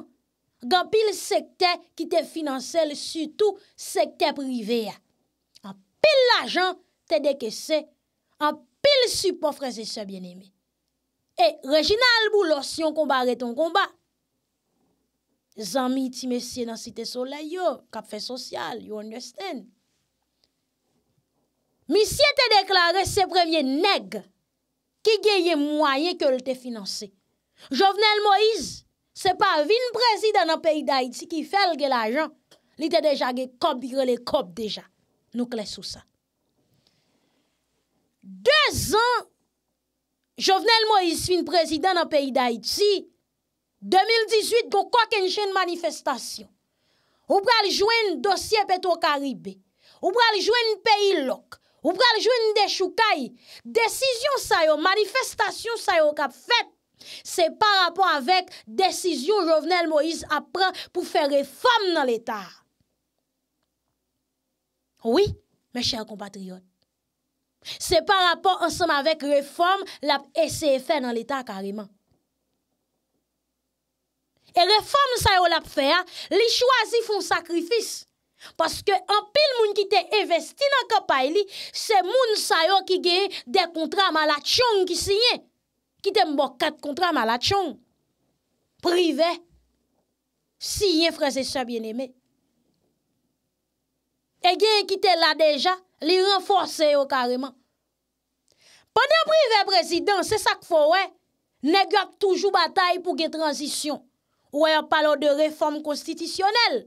gan pil sekte ki te finanselle su tout sekte privea. An pil lajan te deke se, an pil su pofreze se bienemè. E, rejina albou lò si yon kombare ton komba, Zanmi ti mesye nan site solay yo, kapfe sosyal, yo understand. Misye te deklare se prevye neg, ki geye mwaye ke lte finanse. Jovenel Moïse, se pa vin prezident nan peyi da iti ki felge la jan, li te deja ge kop, biro le kop deja, nou klesou sa. Dez an, Jovenel Moïse vin prezident nan peyi da iti, 2018, go kwa ken chen manifestasyon. Ou pral jwen dosye peto karibè. Ou pral jwen peyi lok. Ou pral jwen de choukaye. Desisyon sayo, manifestasyon sayo kap fèt. Se par rapport avèk desisyon Jovenel Moïse aprè pou fè reform nan l'Etat. Oui, mes chèr compatriote. Se par rapport ansèm avèk reform la SFF nan l'Etat karimè. E reform sa yo la bon pfea, li chwazi foun sakrifis. Paske an pil moun ki te investi nan kapay li, se moun sa yo ki geye de kontra mala chong ki siye. Ki te mbo kat kontra mala chong. Prive. Siye freze sa bieneme. E geye ki te la deja, li renforsye yo kareman. Pa de prive prezident, se sak fowe, ne gwa toujou batay pou gen transisyon. Ou ayon palo de reforme konstitisyonel.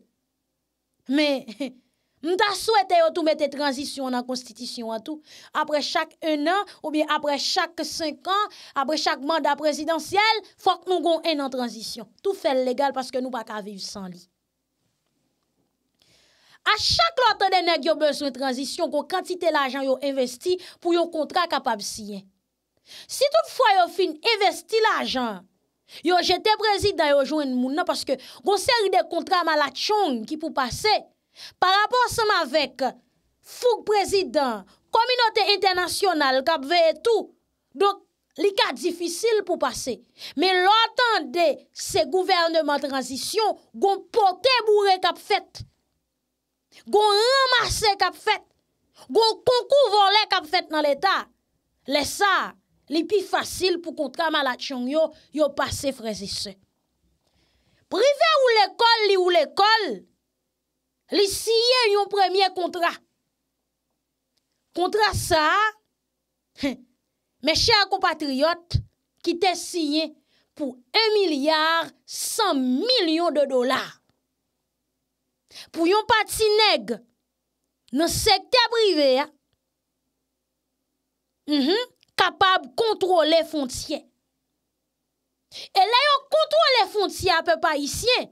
Men, [LAUGHS] mta sou ete yo tou mette transisyon nan konstitisyon an tou. Apre chak 1 an, ou bien apre chak 5 an, apre chak manda prezidansyel, fok nou gon 1 an transisyon. Tou fel legal, paske nou pa ka vive san li. A chak lote dene gyo bezwen transisyon, kon kantite la ajan yo investi pou yo kontra kapab siyen. Si tout fwa yo fin investi la ajan, Yo jete prezident yo jwen mounan paske gonseri de kontra malachon ki pou pase. Par apos seman vek foug prezident, kominote internasyonal, kapve etou, lika difisil pou pase. Men loutan de se gouvernement transisyon goun pote moure kapfet. Goun ramase kapfet. Goun konkou volen kapfet nan leta. Lesa, li pi fasil pou kontra malat chong yo, yo pase frezise. Prive ou l'ekol li ou l'ekol, li siye yon premye kontra. Kontra sa, me chè akou patriyot, ki te siye pou 1 milyar 100 milyon de dolar. Pou yon pati neg, non sekte a prive ya. Mm-hmm. kapab kontrole fontyen. E la yon kontrole fontyen apè pa isyen,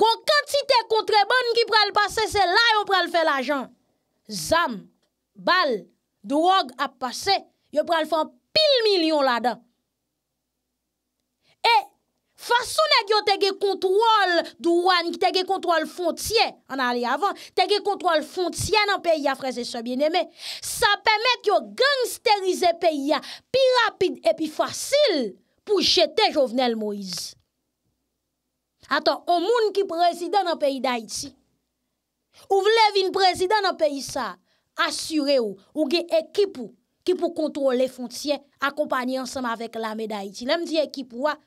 gon kantite kontrebon ki pral pase, se la yon pral fe la jan. Zam, bal, drog ap pase, yon pral fan pil milyon la dan. E, Fason e gyo tege kontrol douran ki tege kontrol fontien an a li avan, tege kontrol fontien nan peyi a freze sobyeneme, sa peme ki yo gangsterize peyi a pi rapide e pi fasil pou jete jovenel Moïse. Atan, o moun ki prezident nan peyi da iti, ou vle vin prezident nan peyi sa, asyre ou, ou ge ekip ki pou kontrol le fontien akompany ansam avek lame da iti. Nem di ekip wak,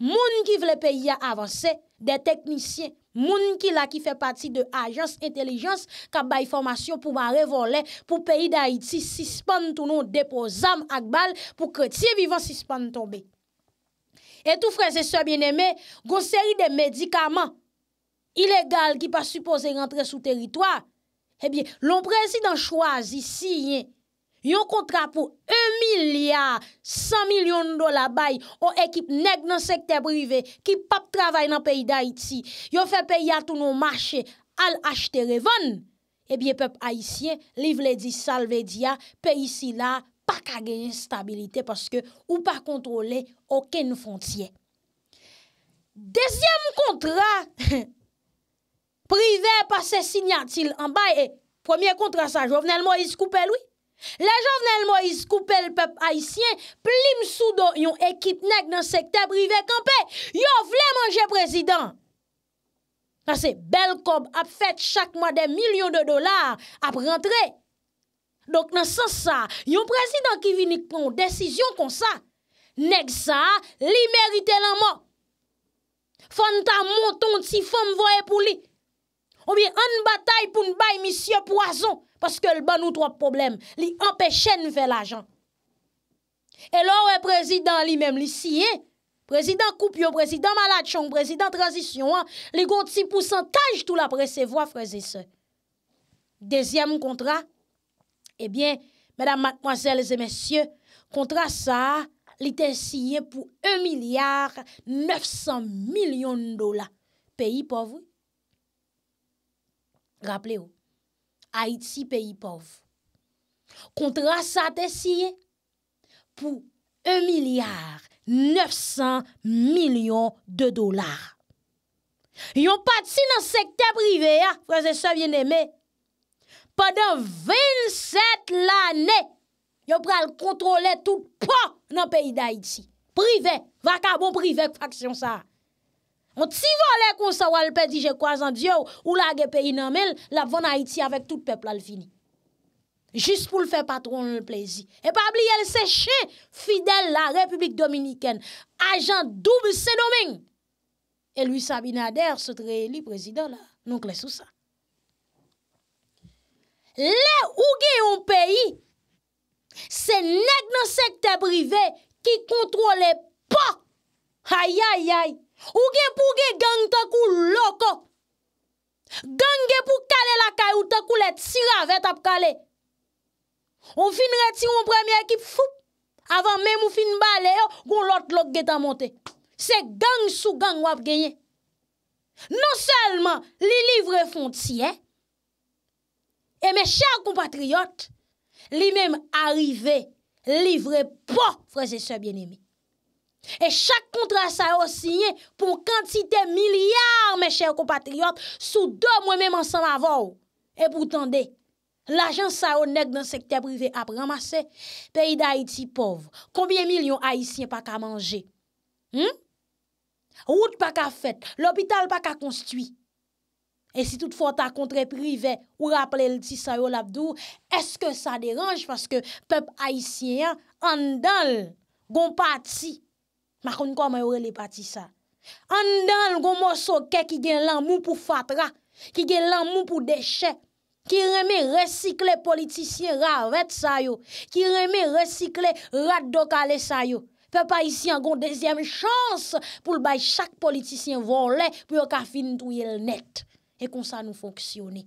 Moun ki vle peyi a avanse, de teknisyen, moun ki la ki fe pati de ajans, intelijans, ka bayi formasyon pou man revole, pou peyi da Haiti, si span tou nou depo zam ak bal pou kretye vivan eh si span tombe. Etou freze so bieneme, goun seri de medikaman, ilegal ki pa suppose rentre sou teritwa, ebyen, loun prezi dan chwazi si yen. yon kontra pou 1 milyar 100 milyon dola bay o ekip neg nan sekte prive ki pap travay nan peyi da iti yon fe peyi a tou nou mache al achte revan ebyen eh pepe a isye, liv le di salve diya, peyi si la pa kage instabilite ou pa kontrole oken fontye Dezyem kontra [LAUGHS] prive pa se signatil an bay e premier kontra sa jovenel mo yis koupe loui La jan vnen l mo is koupe l pep haisyen, plim soudo yon ekip neg nan sekte prive kampe. Yo vle manje prezident. Ase, bel kob ap fet chakman de milyon de dolar ap rentre. Dok nan san sa, yon prezident ki vini kon desisyon kon sa, neg sa li merite l anman. Fanta monton ti fom voye pou li. Obi an batay pou n bay misye poason. Paske l ban ou trope problem, li empèche n ve la jan. E lor, prezidant li mèm li siye, prezidant koupio, prezidant malachon, prezidant transisyon, li gonti pou santaj tou la presevo a freze se. Dezyem kontra, ebyen, eh mèdam, mèkmoazèl, zè mèsyè, kontra sa, li te siye pou 1 milyar 900 milyon dola. Peyi povou? Raple ou? Haïti, peyi pov, kontra sa te siye pou 1.900.000.000 de dolar. Yon pati nan sekte prive, ya, fransè sa vye neme, padan 27 l'anè, yon pral kontrole tout po nan peyi da Haïti. Prive, vakabon prive, faksyon sa a. On ti vo le kon sa wale pedi je kwa zan diyo ou la ge peyi nanmel, la vona iti avek tout pepl al fini. Jist pou l fe patron l plezi. E pa bli el seche, fidel la Republik Dominiken, ajan double e se domen. E lui Sabina Der, sotre li prezident la, non klesou sa. Le ouge yon peyi, se neg nan sekte brive ki kontrole pa. Hayayayay, Ou gen pou gen gen te kou loko, gen gen pou kale lakay ou te kou let si ravet ap kale. Ou fin reti ou premye ekip foup, avan men ou fin bale yo, kon lot loke gen ta monte. Se gen sou gen wap genye. Non selman li livre fon tiye, eh? e me chakou patriyot, li menm arrive livre po, freze se bien emi. E chak kontra sa yo sinye pou kantite milyar, mè chèr kompatriot, sou do mwen mèm ansan avor. E pou tende, la jan sa yo neg nan sekte privè ap ramase, peyi da iti pov. Koubyen milyon haisyen pa ka manje? Wout pa ka fet, l'opital pa ka konstwi. E si tout fwa ta kontre privè ou raple l'ti sa yo labdou, eske sa deranj fwazke pep haisyen an dal gompati. Ma kon kon man yore le pati sa. An dan gomo soke ki gen lan mou pou fatra. Ki gen lan mou pou deshe. Ki reme resikle politisyen ravet sayo. Ki reme resikle rat do kale sayo. Pe pa isi an gon dezyem chans pou l bay chak politisyen volen. Pou yon ka fin tou yel net. E kon sa nou foksyone.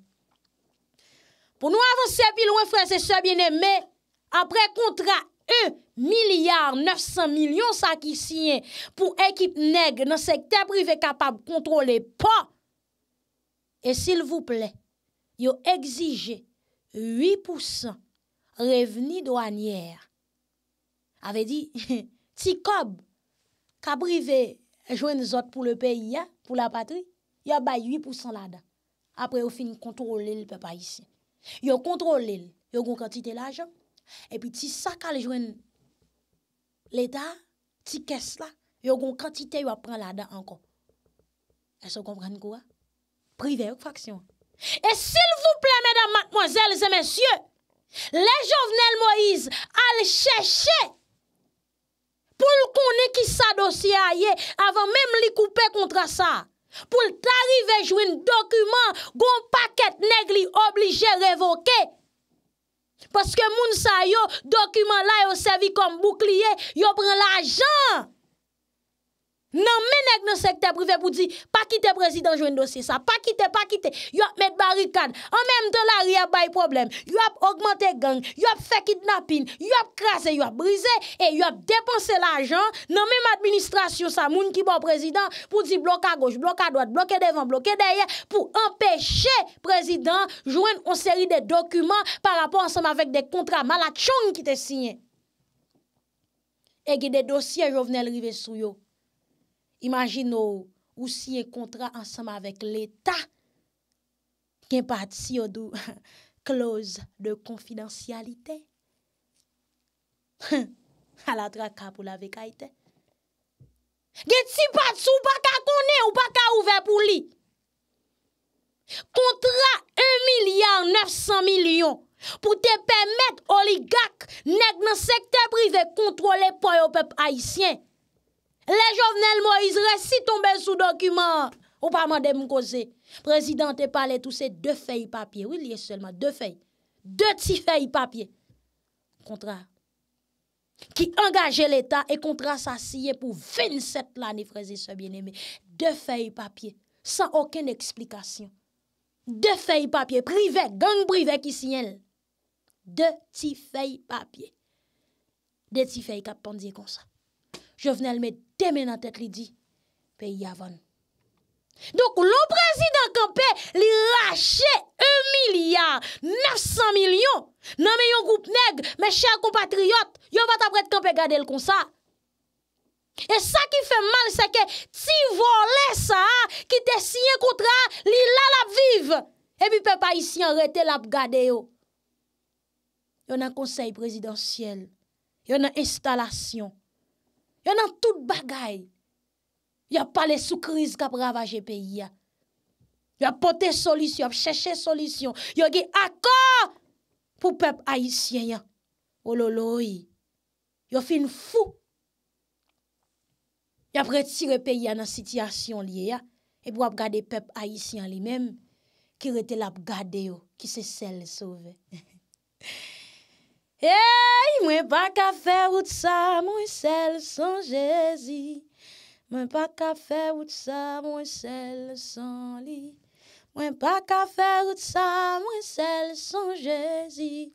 Po nou avan sepi lwen fre se sebyen eme. Apre kontra yon. Milyard, nefsant milyon sa ki siyen pou ekip neg nan sekte prive kapab kontrole pa. E sil vouple, yo exije 8% reveni douan yer. Ave di, ti [LAUGHS] kob, ka prive jwen zot pou le peyi ya, pou la patri, yo bay 8% la da. Apre yo fin kontrole l pe pa yisi. Yo kontrole l, yo gon kanti te la jen. E pi ti sakal jwen... Le ta, ti kes la, yo goun kantite yo apren la da ankon. E so goun pran gouwa? Prive yo kwa faksyon. E sil vou ple, mèdam, matmozèl, zè mèsyè, le jovnel Moïse al chè chè pou l konè ki sa dosye a ye avan mèm li koupe kontra sa pou l tarive jwen dokumen goun pakèt negli oblijè revoke. Paske moun sa yo, dokumen la yo servi kom boukliye, yo pren l'ajan! nan menèk nan sekte privè pou di, pa kite prezident jouen dosye sa, pa kite, pa kite, yo ap met barikad, an menm de la ria bay problem, yo ap augmente gang, yo ap fekid napin, yo ap krasè, yo ap brise, e yo ap depanse l'ajan, nan menm administrasyon sa, moun ki bon prezident, pou di blok a goj, blok a doj, blok e devan, blok e deye, pou empèche prezident, jouen onseri de dokumen, par rapport ansèm avèk de kontra, malak chong ki te sinye. E gè de dosye, yo venè l'rive sou yo, Imagin nou, ou si yon kontra ansem avèk l'Etat, gen pat si yon dou kloz [LAUGHS] de konfidansyalite, ala [LAUGHS] dra kap ou la vek aite. Gen ti pat sou pa ka konen ou pa ka ouve pou li. Kontra 1 milyon 900 milyon pou te pèmèk oligak neg nan sekte prive kontrole pou yo pep haisyen. Le jovenel Moïse resi tombe sou dokumant. Ou pa mande mkose. Prezident te pale tout se de fey papye. Ou liye selman de fey. De ti fey papye. Kontra. Ki angaje l'Etat e kontra sa siye pou fin set la ne freze se bieneme. De fey papye. San oken eksplikasyon. De fey papye. Privek, gang privek isi yel. De ti fey papye. De ti fey kap pandye konsa. Je vnen el me teme nan tet li di, pe yavon. Donk lo prezident kampe, li rache 1 milyan, 900 milyon, nan me yon goup neg, me chèr compatriot, yon bat apret kampe gade l kon sa. E sa ki fe mal, sa ke ti volè sa, ki te siye kontra li lalap vive, e bi pe pa isi an rete lalap gade yo. Yon an konsey prezidentiel, yon an instalasyon, Yo nan tout bagay. Yo pale sou kriz kap ravaje peyi ya. Yo apote solisyon, ap cheshe solisyon. Yo ge akor pou pep Aisyen ya. Ololo yi. Yo fin fou. Yo ap retire peyi ya nan sityasyon li ya. E pou ap gade pep Aisyen li menm. Ki rete la ap gade yo. Ki se sel sove. [LAUGHS] Eyyy, mwen pa ka fe wout sa, mwen sel san jezi. Mwen pa ka fe wout sa, mwen sel san li. Mwen pa ka fe wout sa, mwen sel san jezi.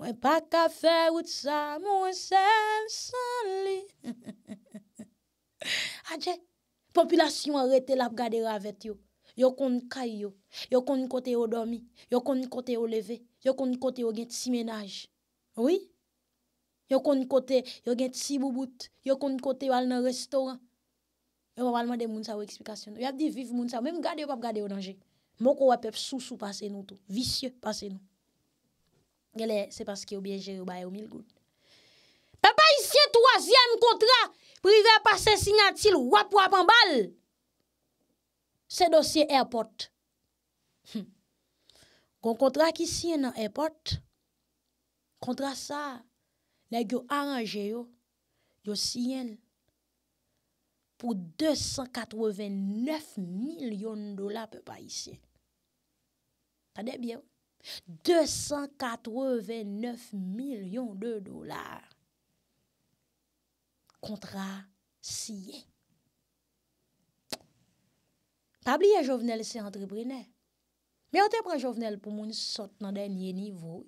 Mwen pa ka fe wout sa, mwen sel san li. Adje, [LAUGHS] populasyon a rete la p gade ra avet yo. Yo koni kay yo, yo koni kote yo dormi, yo koni kote yo leve, yo koni kote yo gen tsi menaj. Yo kon kote yo gen tsibou bout Yo kon kote yo al nan restoran Yo wap alman de moun sa ou eksplikasyon Yo ap di viv moun sa ou Mwen mwen gade yo pap gade yo danje Mwen kon wap ep sou sou pase nou tou Visye pase nou Gale se paske yo biye jere baye ou mil gout Pe pa isye troasyen kontra Prive a pase sinatil wap wap an bal Se dosye airport Kon kontra ki siye nan airport Kon kontra ki siye nan airport Kontra sa, le gyo aranje yo, yo siyen, pou 289 milyon dolar pe pa isye. Tadebyo? 289 milyon dolar. Kontra siyen. Tabli ya jovenel se entreprener. Me an te pre jovenel pou moun sot nan denye nivouj.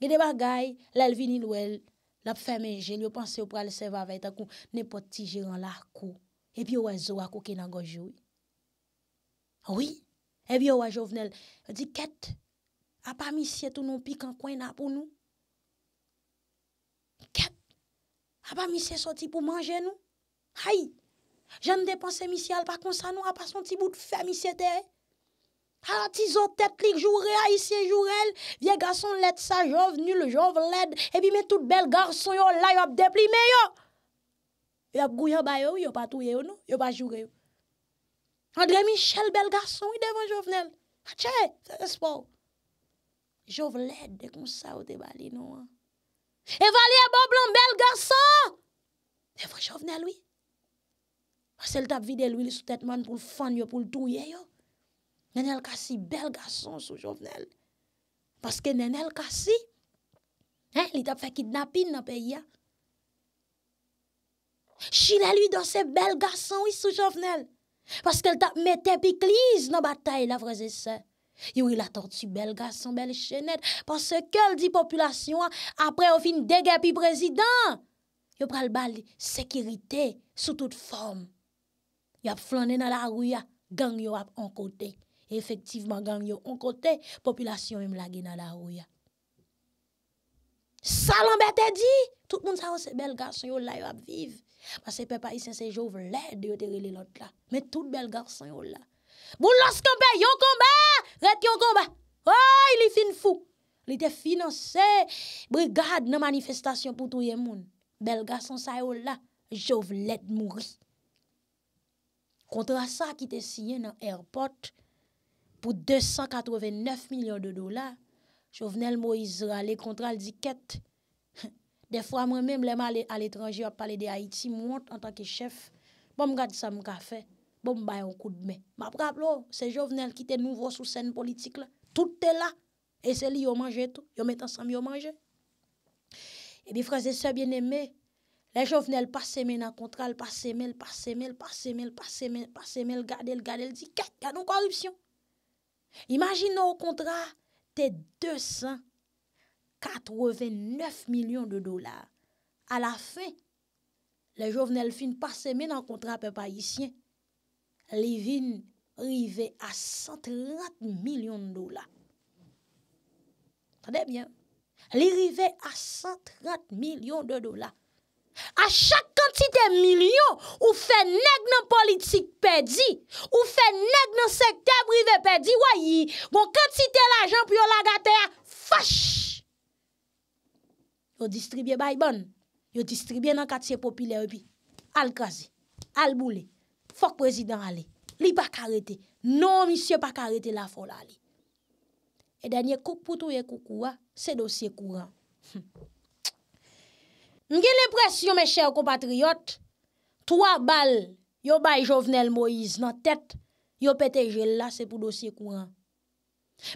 Gede bagay, lèl vinil wèl, lèp femenjen, yo panse yo pral se vavèy ta kou, ne poti jiran lakou, epi yo wè zo wakou ki nan gojou. Ouwi, epi yo wè jovnel, yo di ket, apamisye tou nou pik an kwen apoun nou? Ket, apamisye soti pou manje nou? Hay, jan depanse misye alpa konsa nou, apason ti bout femisye tey? Ta la ti zo tet lik, jou rea isye, jou rel, vie gason let sa, jou venil, jou veled, e bi men tout bel garson yo la, yo ap depli me yo. Yo ap gouye bayo, yo pa touye yo nou, yo non. pa jou reo. Andre Michel bel garson, ah, non, yo devan jou venil. Ache, espo. Jou veled, de kon sa ou te bali nou an. E vali e bo blon bel garson! Devan jou venil, oui. Ase l tap vide l wili sou tet man pou l fan yo, pou l touye yo. Nenèl kasi bel gason sou jovnel. Paske nenèl kasi, li tap fè kidnapin nan peyi ya. Chile li do se bel gason sou jovnel. Paske li tap metèp ikliz nan batay la vreze se. Yo ila tordi bel gason, bel chenet. Paske ke l di populasyon apre ou fin degèp yi prezident. Yo pral bali sekirite sou tout form. Yo ap flanè nan la ruya, gang yo ap an kotey. Efektivman gang yo an kote, Populasyon yon la gena la ou ya. Sa lan bete di? Tout moun sa yon bel garson yo la yo ap viv. Mas se pe pa yon sese jov led, Yo te rele lot la. Met tout bel garson yo la. Boulos kampè, yon komba! Ret yon komba! Oy, oh, li fin fou! Li te finanse! Brigade nan manifestasyon pou tou ye moun. Bel garson sa yo la, Jov led mouri. Kontra sa ki te siye nan airport, pou 289 milyon de dolar, jovenel Moïse Rale kontra al diket, defwa mwen mèm lèman al etranji ap pale de Haiti, mwant an tanke chef, bom gadi sa mka fe, bom bay an koud mè. Ma prap lo, se jovenel ki te nouvo sou sèn politik la, tout te la, e se li yo manje to, yo metan sa m yo manje. E bi franse se bienemè, le jovenel passe mè nan kontra, passe mè, passe mè, passe mè, passe mè, passe mè, gade l, gade l diket, gade ou korupsyon. Imagin nou kontra te 289 milyon de dolar. A la fe, le joven Elfine passe men an kontra pe pa yisyen, li vin rive a 130 milyon de dolar. Tade bien. Li rive a 130 milyon de dolar. A chak kantite milyon, ou fe neg nan politik pedi, ou fe neg nan sekte prive pedi, woyi, bon kantite l'ajan pou yon lagate a fash. Yo distribye baybon, yo distribye nan katsye popile epi, al kazi, al boule, fok prezident ale, li pa karete, non misye pa karete la fol ale. E danye kouk pou touye koukou a, se dosye kouran. Mge lè pres yon mè chèr kompatriot Troa bal Yo bay Jovenel Moïse nan tèt Yo pète gel la, se pou dosye kourant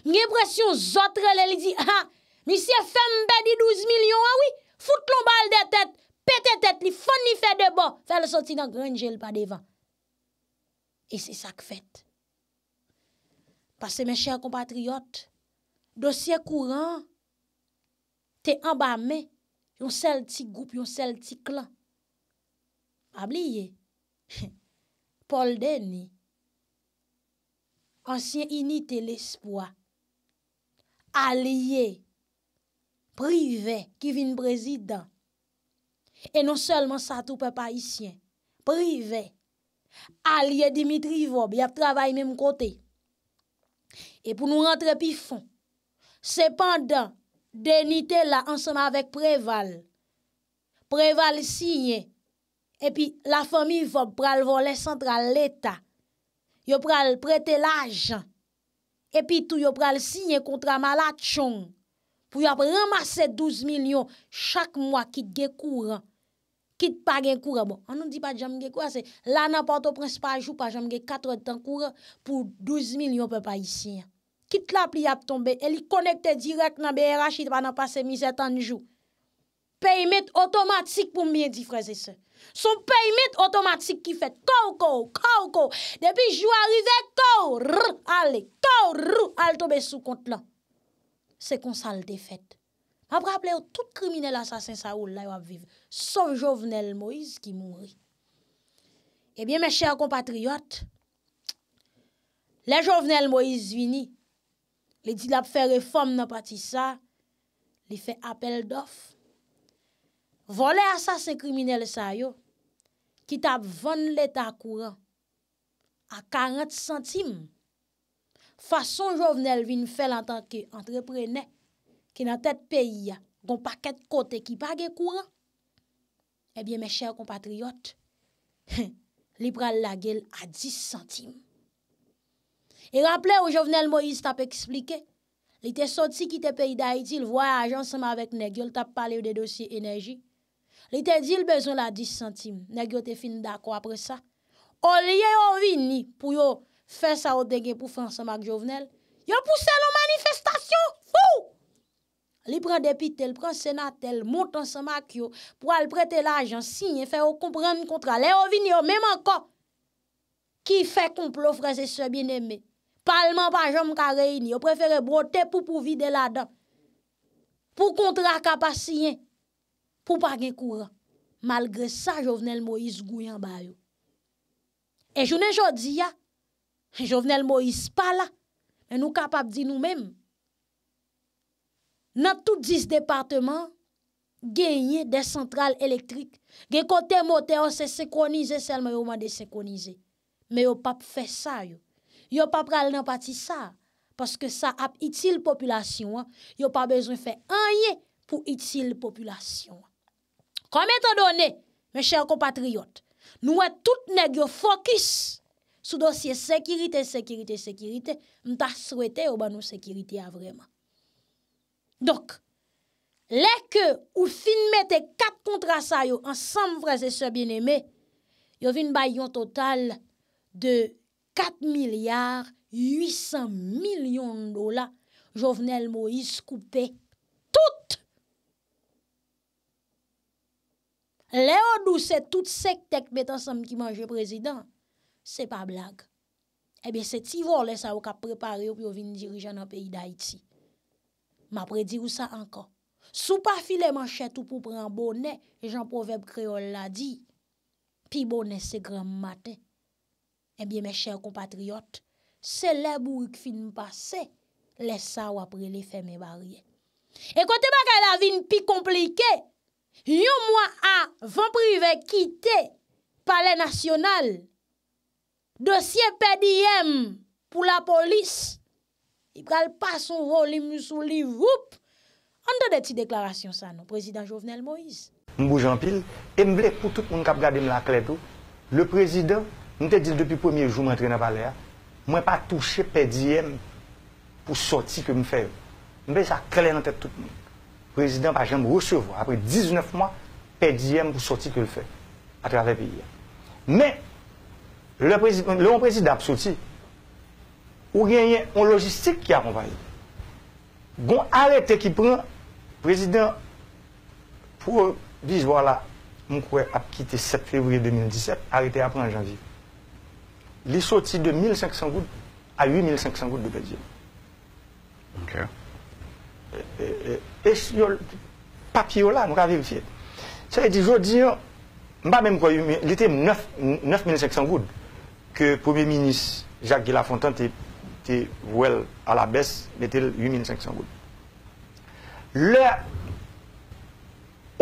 Mge pres yon zotre lè Li di, aha, misye fè mbe di 12 milyon Foute lon bal de tèt Pète tèt li, fon ni fè debò Fè le soti nan gren gel pa devan E se sak fèt Pase mè chèr kompatriot Dosye kourant Te ambame Yon sel ti goup, yon sel ti klan. Abliye. [LAUGHS] Paul Denis. Ansyen inite l'espoi. Aliye. Prive. Kevin Prezident. E non selman sa toupe pa isyen. Prive. Aliye Dimitri Vob. Yap travay mèm kote. E pou nou rentre pi fon. Se pandan. Denite la ansama avèk Preval. Preval sinye. Epi la fami vop pral volè sentral l'Eta. Yo pral prete l'ajan. Epi tou yo pral sinye kontra malat chon. Pou yo ap ramase 12 milyon chak mwa kit ge kouran. Kit pa gen kouran. Bon, An nou di pa jam ge kouran se la nanpato prins pa jou pa jam ge katre tan kouran pou 12 milyon pe pa yi sinye. it la pli ap tombe, e li konekte direk nan B.R.H. banan pase mi zetan jou. Pey mit otomatik pou mbiye difreze se. Sou pey mit otomatik ki fet. Kou kou, kou kou. Depi jou arrive, kou, rr, ale. Kou, rr, ale tobe sou kont lan. Se konsal defet. Ma praple yo tout kriminele asasin sa oul la yo ap viv. Sou jovenel Moïse ki mounri. Ebyen eh me chèr kompatriyote, le jovenel Moïse vini, Li di lap fè reform nan pati sa, li fè apel dof. Vole asase kriminele sa yo, ki tap von leta akouran, a 40 centime. Fason jovenel vi n'fè lan tanke entreprenè, ki nan tèt peyi ya, gon pa ket kote ki pa gey akouran. Ebyen me chèr kompatriyot, [LAUGHS] li pral la gel a 10 centime. E rapple ou Jovenel Moïse tap eksplike, li te soti ki te peyi da iti, li voyaj ansama avèk negyo, li tap pale ou de dosye enerji. Li te di li bezon la 10 centime, negyo te fin da kwa apre sa. O liye o vini pou yo fè sa o denge pou fè ansama k Jovenel. Yo pousse l o manifestasyon, fou! Li pren depite, li pren senatel, mout ansama k yo pou al prete l ajan, sinye fè ou kompreme kontra. Liye o vini yo mèman ko ki fè komple ou frese se bin eme. Palman pa jom ka reyni, yo prefere brote pou pou vide la dam. Pou kontra kapasyen, pou pa gen kouran. Malgre sa, jo vnen l'mois gouyan ba yo. E jounen jodi ya, jo vnen l'mois pa la. E nou kapap di nou menm. Nan tout dis departement, genye de sentral elektrik. Gen kote moten an oh, se sekonize, selman yo man de sekonize. Men yo pap fe sa yo. yo pa pral nan pati sa, paske sa ap itil populasyon, yo pa bezon fe anye pou itil populasyon. Kome to done, men chèr komatriot, nou wè tout neg yo fokus sou dosye sekirite, sekirite, sekirite, mta souwete yo ban nou sekirite a vreman. Dok, lè ke ou fin mette kat kontrasa yo, ansam vreze se bieneme, yo vin bay yon total de 4 milyar 800 milyon dola, Jovenel Moïse koupe tout. Le odou se tout sek tek betan sam ki manje prezident, se pa blag. Ebe se ti vor le sa ou ka prepare yo pi yo vin dirijan an peyi da iti. Ma predi ou sa anka. Sou pa file man chet ou pou pran bonen, jen proveb kreol la di, pi bonen se gram maten. Ebyen mè chèr kompatriot, se lèb ou yk fin m'pase, lè sa wapre lè fè mè barye. E kote ba kè la vin pi komplike, yon mwa a van prive kite pale nasyonal dosye pè diyèm pou la polis, i pral pa sou voli mousou li voup, an do de ti deklarasyon sa nou, prezident Jovenel Moïse. Mbou Jean-Pil, e mble pou tout moun kap gade m la kleto, le prezident Jovenel, Je te dis depuis le premier jour que je suis dans la palais, je hein, pas touché PDM hein, pour sortir que je fais. Je ça clair dans la tête de tout le monde. Le président va jamais recevoir, après 19 mois, PDM hein, pour sortir que je fais à travers le pays. Mais, le président, le président a sorti, il y a une logistique qui a Il a arrêté qui prend le président pour euh, dire voilà, je crois quitté 7 février 2017, arrêté après en janvier est sorti de 1500 gouttes à 8500 gouttes de bedye. Ok. si ce là on va vérifier. nou ka dire Ça dire aujourd'hui, jodi yo, même menm il 9500 Premier Ministre Jacques Guillafontaine était était à la baisse, il était 8500 gouttes. Le,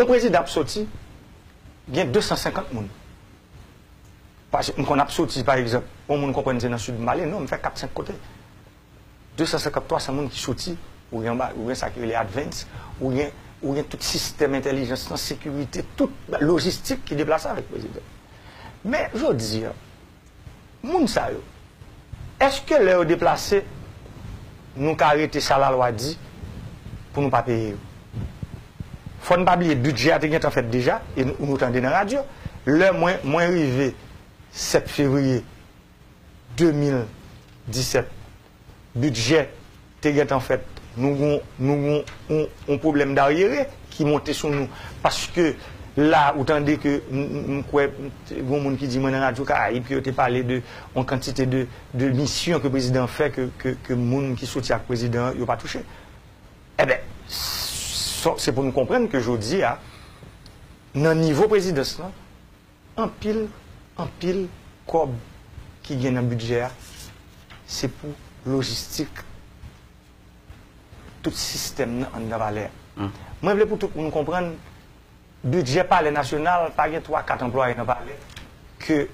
président a sorti 250 gouttes. Un kon ap soti, par exemple, pou moun konponite nan Sud-Malè, nou mwen fè kak tsen kote. 250-300 moun ki soti, ou yon sakye le advance, ou yon tout sistem intelligence, tout logistik ki deplase avèk. Mè, jò di, moun sa yo, eske lè ou deplase nou karite salal wadi pou nou pa peye yo? Fòn pa biye, dout jè atè gèt an fèt deja, ou nou tan dene radyo, lè mwen rivey, 7 février 2017, budget, en fait, nous avons un problème d'arriéré qui montait sur nous. Parce que là, autant dire que nous y qui dit dans Radio que tu parlé de la quantité de, de missions que le président fait, que, que, que monde qui soutient le président, il pas touché. Eh bien, c'est pour nous comprendre que je dis, à, ah, dans niveau présidentiel, en pile un pile qui qui un budget c'est pour logistique tout système système en hum. moi Mm. je voulais pour tout monde comprendre budget par national pas gen 3-4 employés dans que que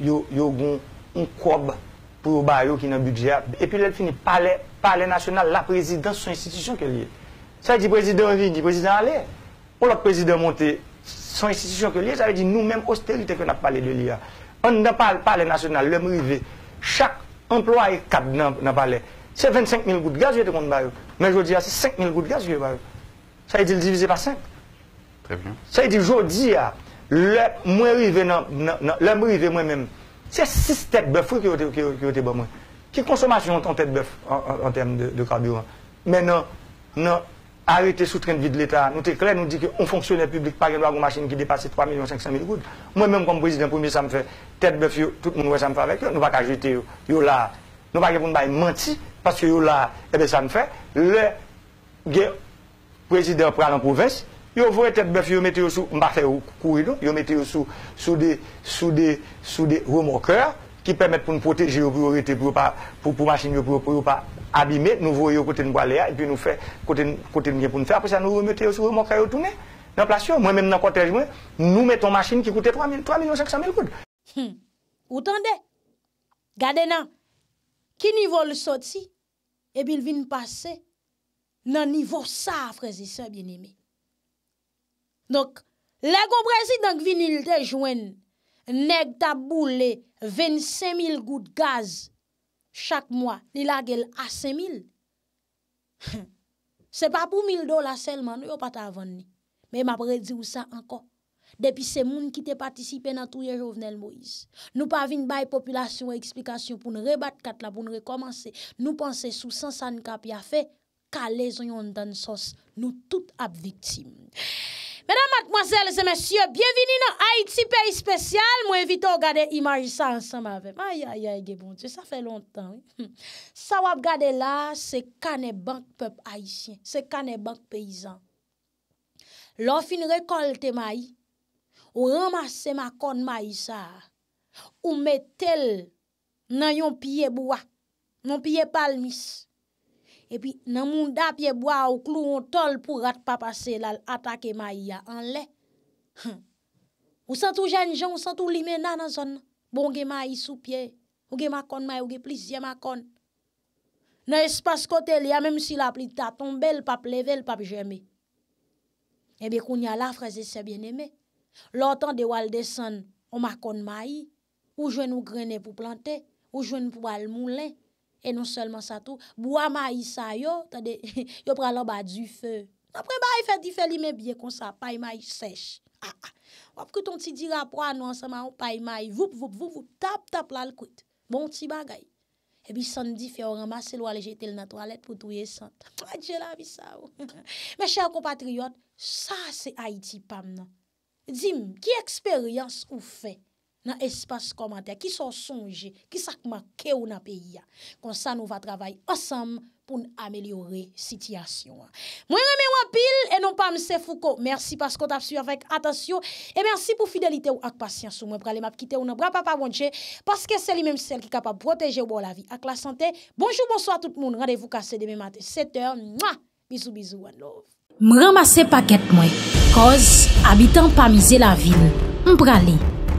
yo, yo gon un cob pour yo bayo qui nan budget puis puis le fini palais palais national la présidence son institution qu'elle est ça dit président président président président pour président président monte, sans institution que lié, ça veut dire nous-mêmes, austérité que nous avons parlé de l'IA. On n'a parle pas le national, le privé. Chaque emploi est cadre dans le palais, c'est 25 000 gouttes de gaz, je te compte. Mais je dis, ah, c'est 5 000 gouttes de gaz, je Ça veut dire divisé par 5. Très bien. Ça veut dire, je dis, ah, le privé, moi-même, c'est 6 têtes de bœuf qui ont été bon Qui consommation en tête bœuf en, termes de, carburant Maintenant, non, arrêté sous train de vie de l'État. Nous sommes clairs, nous disons qu'un fonctionnaire public, par une machine qui dépasse 3 500 000 gouttes. Moi-même, comme président premier, ça me fait tête bœuf, tout le monde, ça me fait avec eux. Nous ne pouvons pas ajouter, yo là. Nous ne pouvons mentir, parce que là, eh bien, ça me fait. Le président prend en province, Ils ont tête tête yo ils yo sou mbate yo kouri nou, yo sous sous des sous de, sous des remorqueurs qui permettent pour protéger protéger, nou pour yo pour, pour pour Abime, nou vwe yo kote n'boalea, epi nou fwe kote n'yepoun fwe, apre sa nou vwe mwete yo sou mwaka yo toune, nan plasyon, mwen men nan kontrejwen, nou meton masin ki kote 3.500.000 goud. Oton de, gade nan, ki nivou l'soti, epi l'vin pase nan nivou sa, frezi sa, bine mi. Donk, lèk o prezi, donk vin il te jwen, nek tabou le 25.000 goud gaz, chak mwa li lage l a se mil. [LAUGHS] Se pa pou mil do la selman, yo pat avan ni. Me m apre di ou sa anko. Depi se moun ki te patisipe nan touye jovnel Moïse. Nou pa vin bay popilasyon e eksplikasyon pou nou rebat kat la pou nou rekomansi. Nou pansi sou sansan kap ya fe ka le zon yon dan sos. Nou tout ap viktim. Madame, mademoiselles et messieurs, bienvenue dans Haïti, pays spécial. Mou invite au gade Imajisa ansan ma ve. Ayayay, ge bon dieu, sa fè lontan. Sawab gade la, se kane bank pep haïtien, se kane bank peyizan. Lofi n rekolte ma yi, ou ramase ma kon ma yi sa, ou metel nan yon piye boua, nan piye palmis. E pi nan moun dapye bwa ou klou an tol pou rat pa pase lal atake mayi ya an le. Ou san tou jen jan, ou san tou li men nan an son, bon gen mayi sou pye, ou gen makon mayi, ou gen plis gen makon. Nan espas kote li ya, menm si la pli ta tombe, l pap leve, l pap jeme. Ebe koun ya la fraze se bieneme. Loutan de wal desen, o makon mayi, ou jwen ou grenen pou plante, ou jwen pou wal moulen. E non selman sa tou, bwa mayi sa yo, tade, [LAUGHS] yo pralob a du fe. Apre bayi fe di fe li men bye konsa, pay mayi sech. Ah, a, ah. a, wap kouton ti di rapwa nou ansama ou pay mayi, vup, vup, vup, tap, tap bon la l kout. Bon ti bagay. Ebi san di fe ou ramase lwa le jetel na toalet pou touye san. A, a, dje la mi sa ou. Me chè akou patriyot, sa se Haiti pam nan. Djim, ki eksperyans ou fe? nan espas komantè, ki son sonje ki sakman ke ou na peyi ya kon sa nou va travay osam pou amelyore sityasyon mwen reme wapil e non pa mse fuko, mersi paskot ap su avek atasyon, e mersi pou fidelite ou ak pasyansou, mwen prale map kite ou nan bra papa bonche, paske se li menm sel ki kapab proteje ou bo la vi ak la sante bonjou, bonso a tout moun, radevou kase deme matè 7h, mwa, bizou bizou mwen ramase paket mwen koz, abitan pa mize la vil mprale